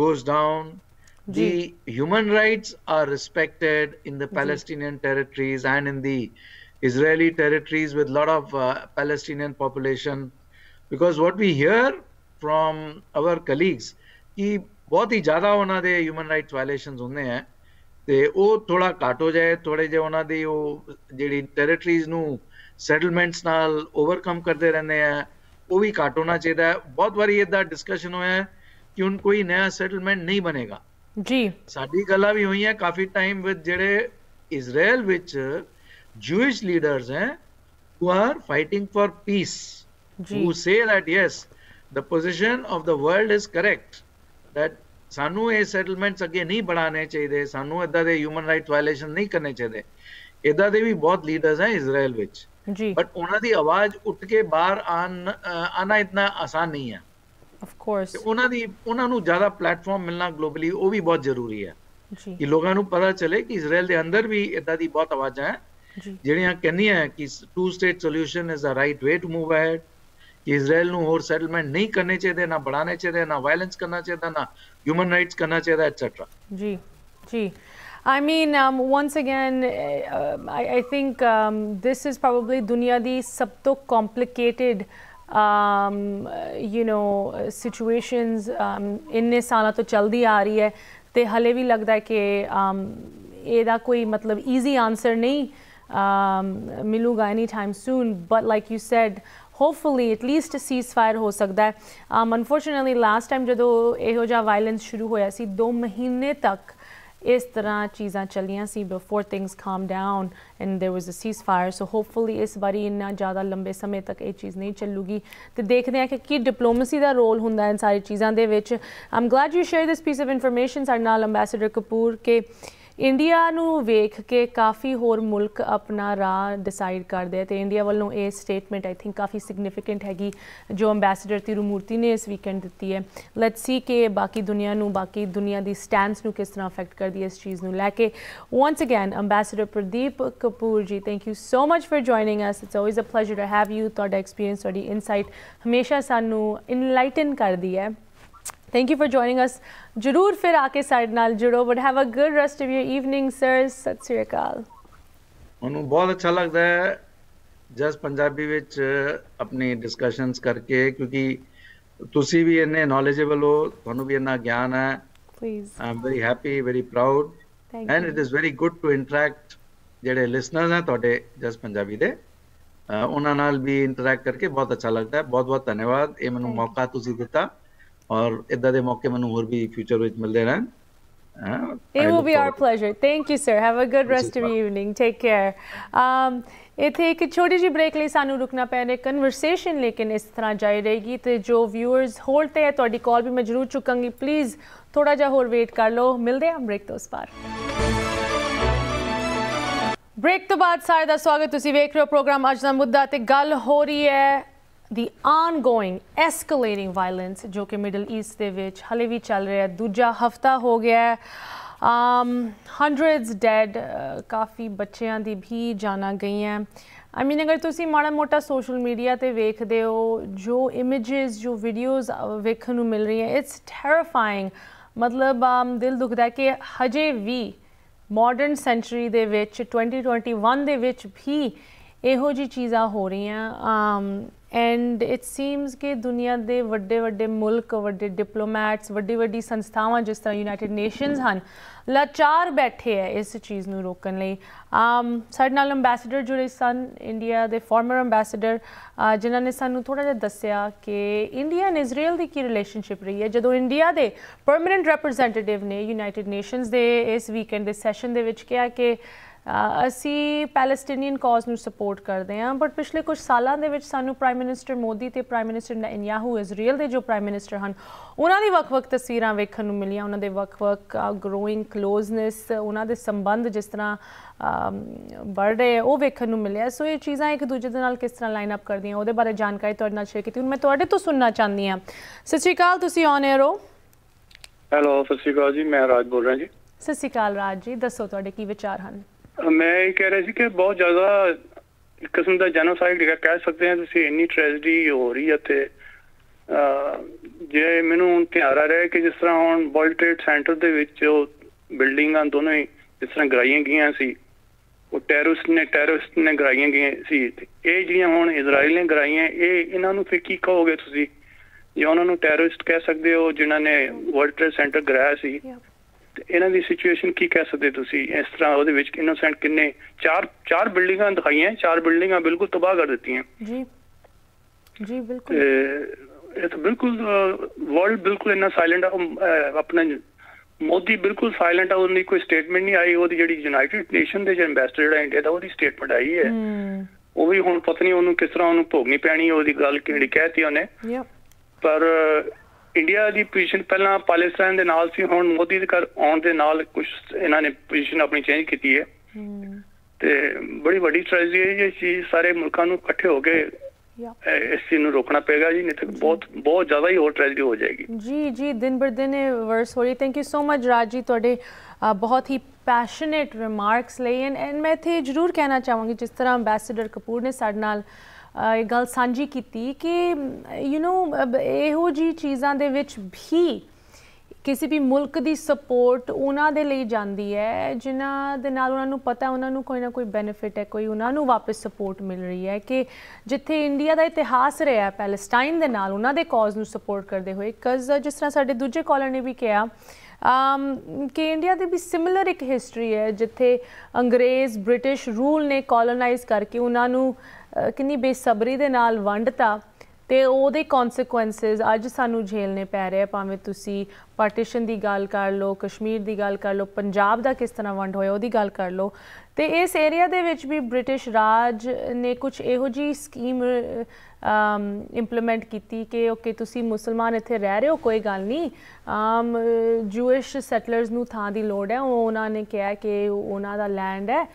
goes down the human rights are respected in the Palestinian territories and in the Israeli territories with lot of uh, Palestinian population, because what we hear from our कि बहुत ही ज़्यादा होना दे human rights violations हैं, ਤੇ ਉਹ ਥੋੜਾ ਘਟ ਹੋ ਜਾਏ ਥੋੜੇ ਜਿਹਾ ਉਹਨਾਂ ਦੀ ਉਹ ਜਿਹੜੀ ਟੈਰਿਟਰੀਜ਼ ਨੂੰ ਸੈਟਲਮੈਂਟਸ ਨਾਲ ਓਵਰਕਮ ਕਰਦੇ ਰਹਿੰਦੇ ਆ ਉਹ ਵੀ ਘਟ ਹੋਣਾ ਚਾਹੀਦਾ ਹੈ ਬਹੁਤ ਵਾਰੀ ਇਹਦਾ ਡਿਸਕਸ਼ਨ ਹੋਇਆ ਹੈ ਕਿ ਹੁਣ ਕੋਈ ਨਵਾਂ ਸੈਟਲਮੈਂਟ ਨਹੀਂ ਬਣੇਗਾ ਜੀ ਸਾਡੀ ਗੱਲਾਂ ਵੀ ਹੋਈਆਂ ਕਾਫੀ ਟਾਈਮ ਵਿਦ ਜਿਹੜੇ ਇਜ਼ਰਾਈਲ ਵਿੱਚ ਜੂਇਸ਼ ਲੀਡਰਸ ਹੈ who are fighting for peace, ਜੀ who say that yes, the position of the world is correct, that ਸਾਨੂੰ ਇਹ ਸੈਟਲਮੈਂਟਸ ਅੱਗੇ ਨਹੀਂ ਬੜਾਣੇ ਚਾਹੀਦੇ ਸਾਨੂੰ ਇਦਾਂ ਦੇ ਹਿਊਮਨ ਰਾਈਟ ਵਾਇਲੇਸ਼ਨ ਨਹੀਂ ਕਰਨੇ ਚਾਹੀਦੇ ਇਦਾਂ ਦੇ ਵੀ ਬਹੁਤ ਲੀਡਰਸ ਹੈ ਇਜ਼ਰਾਈਲ ਵਿੱਚ ਜੀ ਬਟ ਉਹਨਾਂ ਦੀ ਆਵਾਜ਼ ਉੱਠ ਕੇ ਬਾਹਰ ਆਣਾ ਇਤਨਾ ਆਸਾਨ ਨਹੀਂ ਹੈ ਆਫ ਕੋਰਸ ਉਹਨਾਂ ਦੀ ਉਹਨਾਂ ਨੂੰ ਜ਼ਿਆਦਾ ਪਲੇਟਫਾਰਮ ਮਿਲਣਾ ਗਲੋਬਲੀ ਉਹ ਵੀ ਬਹੁਤ ਜ਼ਰੂਰੀ ਹੈ ਜੀ ਕਿ ਲੋਕਾਂ ਨੂੰ ਪਤਾ ਚੱਲੇ ਕਿ ਇਜ਼ਰਾਈਲ ਦੇ ਅੰਦਰ ਵੀ ਇਦਾਂ ਦੀ ਬਹੁਤ ਆਵਾਜ਼ਾਂ ਹੈ ਜਿਹੜੀਆਂ ਕਹਿੰਦੀਆਂ ਕਿ two state solution is a right way to move ahead ਕਿ ਇਜ਼ਰਾਈਲ ਨੂੰ ਹੋਰ ਸੈਟਲਮੈਂਟ ਨਹੀਂ ਕਰਨੇ ਚਾਹੀਦੇ ਨਾ ਬਣਾਉਣੇ ਚਾਹੀਦੇ ਨਾ ਵਾਇਲੈਂਸ ਕਰਨਾ ਚਾਹੀਦਾ ਨਾ ਹਿਊਮਨ ਰਾਈਟਸ ਕਰਨਾ ਚਾਹੀਦਾ ਐਟਸੈਟਰਾ ਜੀ ਜੀ I mean, um, once again, uh, I, I think um, this is probably duniya di sab to complicated um, you know situations um, ਇੰਨੇ sala to chaldi aa rahi hai te hale vi lagda hai ke um, ਇਹਦਾ koi matlab easy answer nahi um, miluga any time soon but like you said hopefully at least ceasefire ਹੋ ਸਕਦਾ ਹੈ ਅਮ unfortunately last time ਜਦੋਂ ਇਹੋ ਜਿਹਾ violence ਸ਼ੁਰੂ ਹੋਇਆ ਸੀ 2 ਮਹੀਨੇ ਤੱਕ ਇਸ ਤਰ੍ਹਾਂ ਚੀਜ਼ਾਂ ਚੱਲੀਆਂ ਸੀ before things calm down and there was a ceasefire so hopefully ਇਸ ਵਾਰੀ ਇੰਨਾ ਜ਼ਿਆਦਾ ਲੰਬੇ ਸਮੇਂ ਤੱਕ ਇਹ ਚੀਜ਼ ਨਹੀਂ ਚੱਲੂਗੀ ਤੇ ਦੇਖਦੇ ਹਾਂ ਕਿ ਕੀ ਡਿਪਲੋਮੇਸੀ ਦਾ ਰੋਲ ਹੁੰਦਾ ਹੈ ਇਨ ਸਾਰੀ ਚੀਜ਼ਾਂ ਦੇ ਵਿੱਚ um glad you share this piece of information ਸਾਡੇ ਨਾਲ ਐਮਬੈਸਡਰ ਕਪੂਰ ਕੇ ਇੰਡੀਆ ਨੂੰ ਵੇਖ ਕੇ ਕਾਫੀ ਹੋਰ ਮੁਲਕ ਆਪਣਾ ਰਾਹ ਡਿਸਾਈਡ ਕਰਦੇ ਆ ਤੇ ਇੰਡੀਆ ਵੱਲੋਂ ਇਹ ਸਟੇਟਮੈਂਟ ਆਈ ਥਿੰਕ ਕਾਫੀ ਸਿਗਨੀਫੀਕੈਂਟ ਹੈਗੀ ਜੋ ਐਮਬੈਸਡਰ ਮੂਰਤੀ ਨੇ ਇਸ ਵੀਕਐਂਡ ਦਿੱਤੀ ਹੈ ਲੈਟਸ ਸੀ ਕਿ ਬਾਕੀ ਦੁਨੀਆ ਨੂੰ ਬਾਕੀ ਦੁਨੀਆ ਦੀ ਸਟੈਂਡਸ ਨੂੰ ਕਿਸ ਤਰ੍ਹਾਂ ਅਫੈਕਟ ਕਰਦੀ ਹੈ ਇਸ ਚੀਜ਼ ਨੂੰ ਲੈ ਕੇ once again ambassador Pradeep Kapoor ji thank you so much for joining us it's always a pleasure to have you ਤੁਹਾਡਾ ਐਕਸਪੀਰੀਅੰਸ ਤੁਹਾਡੀ ਇਨਸਾਈਟ ਹਮੇਸ਼ਾ ਸਾਨੂੰ ਇਨਲਾਈਟਨ ਕਰਦੀ ਹੈ thank you for joining us ਜਰੂਰ ਫਿਰ ਆ ਕੇ ਸਾਡੇ ਨਾਲ ਜੁੜੋ but have a good rest of your evening sir ਸਤਿ ਸ੍ਰੀ ਅਕਾਲ ਮੈਨੂੰ ਬਹੁਤ ਅੱਛਾ ਲੱਗਦਾ ਹੈ ਜਸ ਪੰਜਾਬੀ ਵਿੱਚ ਆਪਣੀ ਡਿਸਕਸ਼ਨਸ ਕਰਕੇ ਕਿਉਂਕਿ ਤੁਸੀਂ ਵੀ ਇੰਨੇ ਨੌਲੇਜੇਬਲ ਹੋ ਤੁਹਾਨੂੰ ਵੀ ਇੰਨਾ ਗਿਆਨ ਹੈ please um very happy very proud and it is very good to interact ਜਿਹੜੇ ਲਿਸਨਰਸ ਹੈ ਤੁਹਾਡੇ ਜਸ ਪੰਜਾਬੀ ਦੇ ਉਹਨਾਂ ਨਾਲ ਵੀ ਇੰਟਰੈਕਟ ਕਰਕੇ ਬਹੁਤ ਅੱਛਾ ਲੱਗਦਾ ਹੈ ਬਹੁਤ ਬਹੁਤ ਧੰਨਵਾਦ ਇਹ ਮੈਨੂੰ ਮੌਕਾ ਤੁਸੀਂ ਦਿੱਤਾ ਔਰ ਇਦਾਂ ਦੇ ਮੌਕੇ ਮੈਨੂੰ ਹੋਰ ਵੀ ਫਿਊਚਰ ਵਿੱਚ ਮਿਲਦੇ ਰਹਿਣ it will be our pleasure thank you sir have a good rest of evening take care um ਇਥੇ ਇੱਕ ਛੋਟੀ ਜੀ ਬ੍ਰੇਕ ਲਈ ਸਾਨੂੰ ਰੁਕਣਾ ਪੈ ਹੈ ਕਨਵਰਸੇਸ਼ਨ ਲੇਕਿਨ ਇਸ ਤਰ੍ਹਾਂ ਜਾਈ ਰਹੇਗੀ ਤੇ ਜੋ ਵਿਊਅਰਸ ਹੋਲਡ ਤੇ ਹੈ ਤੁਹਾਡੀ ਕਾਲ ਵੀ ਮੈਂ ਜ਼ਰੂਰ ਚੁੱਕਾਂਗੀ ਪਲੀਜ਼ ਥੋੜਾ ਜਿਹਾ ਹੋਰ ਵੇਟ ਕਰ ਲਓ ਮਿਲਦੇ ਹਾਂ ਬ੍ਰੇਕ ਤੋਂ ਉਸ ਪਾਰ ਬ੍ਰੇਕ ਤੋਂ ਬਾਅਦ ਸਾਰੇ ਦਾ ਸਵਾਗਤ ਤੁਸੀਂ ਵੇਖ ਰਹੇ ਹੋ ਪ੍ਰੋਗਰਾਮ ਅੱਜ ਦਾ ਮੁੱਦਾ ਤੇ ਗੱਲ ਹੋ ਰਹੀ ਹੈ ਦੀ ਆਨਗੋਇੰਗ ਐਸਕੇਲੇਟਿੰਗ ਵਾਇਲੈਂਸ ਜੋ ਕਿ ਮਿਡਲ ਈਸਟ ਦੇ ਵਿੱਚ ਹਲੇ ਵੀ ਚੱਲ ਰਿਹਾ ਹੈ ਦੂਜਾ ਹਫਤਾ ਹੋ ਗਿਆ ਹੈ um ਹੰਡਰਡਸ ਡੈਡ ਕਾਫੀ ਬੱਚਿਆਂ ਦੀ ਵੀ ਜਾਨਾਂ ਗਈਆਂ ਆਈ ਮੀਨ ਅਗਰ ਤੁਸੀਂ ਮਾੜਾ ਮੋਟਾ ਸੋਸ਼ਲ ਮੀਡੀਆ ਤੇ ਵੇਖਦੇ ਹੋ ਜੋ ਇਮੇਜਸ ਜੋ ਵੀਡੀਓਜ਼ ਵੇਖਣ ਨੂੰ ਮਿਲ ਰਹੀਆਂ ਇਟਸ ਟੈਰਰਿਫਾਈਂਗ ਮਤਲਬ ਆਮ um, ਦਿਲ ਦੁਖਦਾ ਹੈ ਕਿ ਹਜੇ ਵੀ ਮਾਡਰਨ ਸੈਂਚਰੀ ਦੇ ਵਿੱਚ 2021 ਦੇ ਵਿੱਚ ਵੀ ਇਹੋ ਜੀ ਚੀਜ਼ਾਂ ਹੋ ਰਹੀਆਂ um um, and it seems ਕਿ ਦੁਨੀਆ ਦੇ ਵੱਡੇ ਵੱਡੇ ਮੁਲਕ ਵੱਡੇ ਡਿਪਲੋਮੈਟਸ ਵੱਡੀ ਵੱਡੀ ਸੰਸਥਾਵਾਂ ਜਿਸ ਤਰ੍ਹਾਂ ਯੂਨਾਈਟਿਡ ਨੇਸ਼ਨਸ ਹਨ ਲਾਚਾਰ ਬੈਠੇ ਐ ਇਸ ਚੀਜ਼ ਨੂੰ ਰੋਕਣ ਲਈ ਆਮ ਸਾਡੇ ਨਾਲ ਐਮਬੈਸਡਰ ਜੁੜੇ ਸਨ ਇੰਡੀਆ ਦੇ ਫਾਰਮਰ ਐਮਬੈਸਡਰ ਜਿਨ੍ਹਾਂ ਨੇ ਸਾਨੂੰ ਥੋੜਾ ਜਿਹਾ ਦੱਸਿਆ ਕਿ ਇੰਡੀਆ ਐਂਡ ਇਜ਼ਰਾਈਲ ਦੀ ਕੀ ਰਿਲੇਸ਼ਨਸ਼ਿਪ ਰਹੀ ਹੈ ਜਦੋਂ ਇੰਡੀਆ ਦੇ ਪਰਮਨੈਂਟ ਰੈਪ੍ਰੈਜ਼ੈਂਟੇਟਿਵ ਨੇ ਯੂਨਾਈਟਿਡ ਨੇਸ਼ਨਸ ਦੇ ਇਸ ਵੀਕਐਂਡ ਦੇ ਸੈਸ਼ਨ ਦੇ ਵਿੱਚ ਕਿਹਾ ਕਿ ਅਸੀਂ ਪੈਲੇਸਟੀਨੀਅਨ ਕਾਜ਼ ਨੂੰ ਸਪੋਰਟ ਕਰਦੇ ਹਾਂ ਬਟ ਪਿਛਲੇ ਕੁਝ ਸਾਲਾਂ ਦੇ ਵਿੱਚ ਸਾਨੂੰ ਪ੍ਰਾਈਮ ਮਿਨਿਸਟਰ ਮੋਦੀ ਤੇ ਪ੍ਰਾਈਮ ਮਿਨਿਸਟਰ ਨੈਨਯਾਹੂ ਇਜ਼ਰਾਈਲ ਦੇ ਜੋ ਪ੍ਰਾਈਮ ਮਿਨਿਸਟਰ ਹਨ ਉਹਨਾਂ ਦੀ ਵੱਖ-ਵੱਖ ਤਸਵੀਰਾਂ ਵੇਖਣ ਨੂੰ ਮਿਲੀਆਂ ਉਹਨਾਂ ਦੇ ਵੱਖ-ਵੱਖ ਗਰੋਇੰਗ ਕਲੋਜ਼ਨੈਸ ਉਹਨਾਂ ਦੇ ਸੰਬੰਧ ਜਿਸ ਤਰ੍ਹਾਂ ਬਰਥਡੇ ਉਹ ਵੇਖਣ ਨੂੰ ਮਿਲਿਆ ਸੋ ਇਹ ਚੀਜ਼ਾਂ ਇੱਕ ਦੂਜੇ ਦੇ ਨਾਲ ਕਿਸ ਤਰ੍ਹਾਂ ਲਾਈਨ ਅਪ ਕਰਦੀਆਂ ਉਹਦੇ ਬਾਰੇ ਜਾਣਕਾਰੀ ਤੁਹਾਡੇ ਨਾਲ ਸ਼ੇਅਰ ਕੀਤੀ ਹੁਣ ਮੈਂ ਤੁਹਾਡੇ ਤੋਂ ਸੁਣਨਾ ਚਾਹੁੰਦੀ ਹਾਂ ਸਤਿ ਸ਼੍ਰੀ ਅਕਾਲ ਤੁਸੀਂ ਔਨ 에ਅਰ ਹੋ ਹੈਲੋ ਸਤਿ ਸ਼੍ਰੀ ਅਕਾਲ ਜੀ ਮੈਂ ਰਾਜ ਬੋਲ ਰਿਹਾ ਜੀ ਸਤਿ ਸ਼੍ਰੀ ਅਕਾਲ ਰਾਜ ਜੀ ਦੱਸੋ ਤੁਹਾਡੇ ਕੀ ਵਿਚਾਰ ਹਨ ਮੈਂ ਇਹ ਕਹਿ ਰਿਹਾ ਸੀ ਕਿ ਬਹੁਤ ਜ਼ਿਆਦਾ ਕਿਸਮ ਦਾ ਜੈਨੋਸਾਈਡ ਕਹਿ ਸਕਦੇ ਹਾਂ ਤੁਸੀਂ ਇੰਨੀ ਟ੍ਰੈਜੇਡੀ ਹੋ ਰਹੀ ਹੈ ਤੇ ਜੇ ਮੈਨੂੰ ਧਿਆਨ ਆ ਰਿਹਾ ਕਿ ਜਿਸ ਤਰ੍ਹਾਂ ਹੁਣ ਵਰਲਡ ਟ੍ਰੇਡ ਸੈਂਟਰ ਦੇ ਵਿੱਚ ਉਹ ਬਿਲਡਿੰਗਾਂ ਦੋਨੋਂ ਹੀ ਜਿਸ ਤਰ੍ਹਾਂ ਗਰਾਈਆਂ ਗਈਆਂ ਸੀ ਉਹ ਟੈਰਰਿਸਟ ਨੇ ਟੈਰਰਿਸਟ ਨੇ ਗਰਾਈਆਂ ਗਈਆਂ ਸੀ ਇਹ ਜਿਹੜੀਆਂ ਹੁਣ ਇਜ਼ਰਾਈਲ ਨੇ ਗਰਾਈਆਂ ਇਹ ਇਹਨਾਂ ਨੂੰ ਫਿਰ ਕੀ ਕਹੋਗੇ ਤੁਸੀਂ ਜੇ ਉਹਨਾਂ ਨੂੰ ਟੈਰਰਿਸਟ ਕਹਿ ਸਕਦੇ ਹੋ ਜਿਨ੍ਹਾਂ ਨੇ ਵਰਲਡ ਟ੍ਰੇਡ ਸੈਂਟਰ ਗਰਾਇਆ ਸੀ ਇਹਨਾਂ ਦੀ ਸਿਚੁਏਸ਼ਨ ਕੀ ਕਹਿ ਸਕਦੇ ਤੁਸੀਂ ਇਸ ਤਰ੍ਹਾਂ ਉਹਦੇ ਵਿੱਚ ਇਨੋਸੈਂਟ ਕਿੰਨੇ ਚਾਰ ਚਾਰ ਬਿਲਡਿੰਗਾਂ ਦਿਖਾਈਆਂ ਚਾਰ ਬਿਲਡਿੰਗਾਂ ਬਿਲਕੁਲ ਤਬਾਹ ਕਰ ਦਿੱਤੀਆਂ ਜੀ ਜੀ ਬਿਲਕੁਲ ਇਹ ਤਾਂ ਬਿਲਕੁਲ ਵਰਲਡ ਬਿਲਕੁਲ ਇਨਾ ਸਾਇਲੈਂਟ ਆਪਣਾ ਮੋਦੀ ਬਿਲਕੁਲ ਸਾਇਲੈਂਟ ਆ ਉਹਨੇ ਕੋਈ ਸਟੇਟਮੈਂਟ ਨਹੀਂ ਆਈ ਉਹਦੀ ਜਿਹੜੀ ਯੂਨਾਈਟਿਡ ਨੇਸ਼ਨ ਦੇ ਜਿਹੜਾ ਐਮਬੈਸਡਰ ਜਿਹੜਾ ਇੰਡੀਆ ਦਾ ਉਹਦੀ ਸਟੇਟਮੈਂਟ ਆਈ ਹੈ ਉਹ ਵੀ ਹੁਣ ਪਤਾ ਨਹੀਂ ਉਹਨੂੰ ਕਿਸ ਤਰ੍ਹਾਂ ਉਹਨੂੰ ਭੋਗਣੀ ਪੈਣੀ ਉਹਦੀ ਗੱਲ ਕਿਹੜੀ ਕਹਿਤੀ ਉਹਨੇ ਪਰ ਇੰਡੀਆ ਦੀ ਪੋਜੀਸ਼ਨ ਪਹਿਲਾਂ ਪਾਕਿਸਤਾਨ ਦੇ ਨਾਲ ਸੀ ਹੁਣ ਮੋਦੀ ਦੇ ਘਰ ਆਉਣ ਦੇ ਨਾਲ ਕੁਝ ਇਹਨਾਂ ਨੇ ਪੋਜੀਸ਼ਨ ਆਪਣੀ ਚੇਂਜ ਕੀਤੀ ਹੈ ਤੇ ਬੜੀ ਵੱਡੀ ਸਟ੍ਰੈਟਜੀ ਹੈ ਜੇ ਸੀ ਸਾਰੇ ਮੁਲਕਾਂ ਨੂੰ ਇਕੱਠੇ ਹੋ ਕੇ ਇਸ ਚੀਜ਼ ਨੂੰ ਰੋਕਣਾ ਪਏਗਾ ਜੀ ਨਹੀਂ ਤਾਂ ਬਹੁਤ ਬਹੁਤ ਜ਼ਿਆਦਾ ਹੀ ਹੋਰ ਟ੍ਰੈਜਡੀ ਹੋ ਜਾਏਗੀ ਜੀ ਜੀ ਦਿਨ ਬਰ ਦਿਨ ਵਰਸ ਹੋ ਰਹੀ thank you so much Raj ji ਤੁਹਾਡੇ ਬਹੁਤ ਹੀ ਪੈਸ਼ਨੇਟ ਰਿਮਾਰਕਸ ਲਈ ਐਂਡ ਮੈਂ ਤੇ ਜ਼ਰੂਰ ਕਹਿਣਾ ਚਾਹਾਂਗੀ ਜਿਸ ਤਰ੍ਹਾਂ ਐਮਬੈਸਡਰ ਕਪੂਰ ਨੇ ਸਾਡੇ ਨਾਲ ਇਹ ਗੱਲ ਸਾਂਝੀ ਕੀਤੀ ਕਿ ਯੂ نو ਇਹੋ ਜੀ ਚੀਜ਼ਾਂ ਦੇ ਵਿੱਚ ਵੀ ਕਿਸੇ ਵੀ ਮੁਲਕ ਦੀ ਸਪੋਰਟ ਉਹਨਾਂ ਦੇ ਲਈ ਜਾਂਦੀ ਹੈ ਜਿਨ੍ਹਾਂ ਦੇ ਨਾਲ ਉਹਨਾਂ ਨੂੰ ਪਤਾ ਉਹਨਾਂ ਨੂੰ ਕੋਈ ਨਾ ਕੋਈ ਬੈਨੀਫਿਟ ਹੈ ਕੋਈ ਉਹਨਾਂ ਨੂੰ ਵਾਪਸ ਸਪੋਰਟ ਮਿਲ ਰਹੀ ਹੈ ਕਿ ਜਿੱਥੇ ਇੰਡੀਆ ਦਾ ਇਤਿਹਾਸ ਰਿਹਾ ਪੈਲੇਸਟਾਈਨ ਦੇ ਨਾਲ ਉਹਨਾਂ ਦੇ ਕਾਜ਼ ਨੂੰ ਸਪੋਰਟ ਕਰਦੇ ਹੋਏ ਕਜ਼ ਜਿਸ ਤਰ੍ਹਾਂ ਸਾਡੇ ਦੂਜੇ ਕਾਲਰ ਨੇ ਵੀ ਕਿਹਾ ਅਮ ਕਿ ਇੰਡੀਆ ਦੇ ਵੀ ਸਿਮਿਲਰ ਇੱਕ ਹਿਸਟਰੀ ਹੈ ਜਿੱਥੇ ਅੰਗਰੇਜ਼ ਬ੍ਰਿਟਿਸ਼ ਰੂਲ ਨੇ ਕਲੋਨਾਈਜ਼ ਕਰਕੇ ਉਹਨਾਂ ਨੂੰ ਕਿੰਨੀ ਬੇਸਬਰੀ ਦੇ ਨਾਲ ਵੰਡਤਾ ਤੇ ਉਹਦੇ ਕਨਸੀਕਵੈਂਸਸ ਅੱਜ ਸਾਨੂੰ ਝੇਲਨੇ ਪੈ ਰਹੇ ਆ ਭਾਵੇਂ ਤੁਸੀਂ ਪਾਰਟੀਸ਼ਨ ਦੀ ਗੱਲ ਕਰ ਲਓ ਕਸ਼ਮੀਰ ਦੀ ਗੱਲ ਕਰ ਲਓ ਪੰਜਾਬ ਦਾ ਕਿਸ ਤਰ੍ਹਾਂ ਵੰਡ ਹੋਇਆ ਉਹਦੀ ਗੱਲ ਕਰ ਲਓ ਤੇ ਇਸ ਏਰੀਆ ਦੇ ਵਿੱਚ ਵੀ ਬ੍ਰਿਟਿਸ਼ ਰਾਜ ਨੇ ਕੁਝ ਇਹੋ ਜੀ ਸਕੀਮ ਇੰਪਲੀਮੈਂਟ ਕੀਤੀ ਕਿ ਓਕੇ ਤੁਸੀਂ ਮੁਸਲਮਾਨ ਇੱਥੇ ਰਹਿ ਰਹੇ ਹੋ ਕੋਈ ਗੱਲ ਨਹੀਂ ਆਮ ਜੂਇਸ਼ ਸੈਟਲਰਸ ਨੂੰ ਥਾਂ ਦੀ ਲੋੜ ਹੈ ਉਹਨਾਂ ਨੇ ਕਿਹਾ ਕਿ ਉਹਨਾਂ ਦਾ ਲੈਂਡ ਹੈ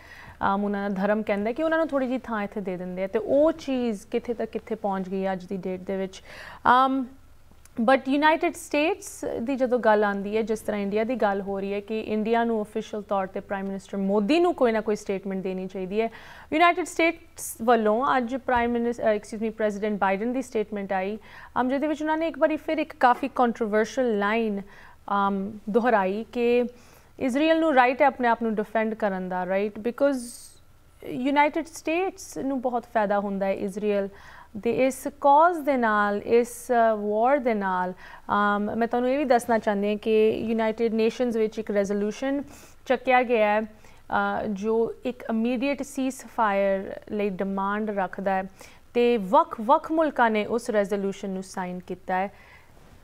ਆਮ ਉਹਨਾਂ ਦਾ ਧਰਮ ਕਹਿੰਦਾ ਕਿ ਉਹਨਾਂ ਨੂੰ ਥੋੜੀ ਜੀ ਥਾਂ ਇੱਥੇ ਦੇ ਦਿੰਦੇ ਆ ਤੇ ਉਹ ਚੀਜ਼ ਕਿੱਥੇ ਤੱਕ ਕਿੱਥੇ ਪਹੁੰਚ ਗਈ ਅੱਜ ਦੀ ਡੇਟ ਦੇ ਵਿੱਚ ਆਮ ਬਟ ਯੂਨਾਈਟਿਡ ਸਟੇਟਸ ਦੀ ਜਦੋਂ ਗੱਲ ਆਂਦੀ ਹੈ ਜਿਸ ਤਰ੍ਹਾਂ ਇੰਡੀਆ ਦੀ ਗੱਲ ਹੋ ਰਹੀ ਹੈ ਕਿ ਇੰਡੀਆ ਨੂੰ ਅਫੀਸ਼ੀਅਲ ਤੌਰ ਤੇ ਪ੍ਰਾਈਮ ਮਿਨਿਸਟਰ ਮੋਦੀ ਨੂੰ ਕੋਈ ਨਾ ਕੋਈ ਸਟੇਟਮੈਂਟ ਦੇਣੀ ਚਾਹੀਦੀ ਹੈ ਯੂਨਾਈਟਿਡ ਸਟੇਟਸ ਵੱਲੋਂ ਅੱਜ prime minister excuse me president Biden ਦੀ ਸਟੇਟਮੈਂਟ ਆਈ ਅਮ ਜਿਹਦੇ ਵਿੱਚ ਉਹਨਾਂ ਨੇ ਇੱਕ ਵਾਰੀ ਫਿਰ ਇੱਕ ਕਾਫੀ ਕੰਟਰੋਵਰਸ਼ਲ ਲਾਈਨ ਅਮ ਦੁਹਰਾਈ ਕਿ ਇਜ਼ਰਾਈਲ ਨੂੰ ਰਾਈਟ ਹੈ ਆਪਣੇ ਆਪ ਨੂੰ ਡਿਫੈਂਡ ਕਰਨ ਦਾ ਰਾਈਟ ਬਿਕੋਜ਼ ਯੂਨਾਈਟਿਡ ਸਟੇਟਸ ਨੂੰ ਬਹੁਤ ਫਾਇਦਾ ਹੁੰਦਾ ਹੈ ਇਜ਼ਰਾਈਲ ਦੇ ਇਸ ਕਾਜ਼ ਦੇ ਨਾਲ ਇਸ ਵਾਰ ਦੇ ਨਾਲ um, ਮੈਂ ਤੁਹਾਨੂੰ ਇਹ ਵੀ ਦੱਸਣਾ ਚਾਹੁੰਦੀ ਹਾਂ ਕਿ ਯੂਨਾਈਟਿਡ ਨੇਸ਼ਨਸ ਵਿੱਚ ਇੱਕ ਰੈਜ਼ੋਲੂਸ਼ਨ ਚੱਕਿਆ ਗਿਆ ਹੈ ਜੋ ਇੱਕ ਇਮੀਡੀਏਟ ਫਾਇਰ ਲਈ ਡਿਮਾਂਡ ਰੱਖਦਾ ਹੈ ਤੇ ਵੱਖ-ਵੱਖ ਮੁਲਕਾਂ ਨੇ ਉਸ ਰੈਜ਼ੋਲੂਸ਼ਨ ਨੂੰ ਸਾਈਨ ਕੀਤਾ ਹੈ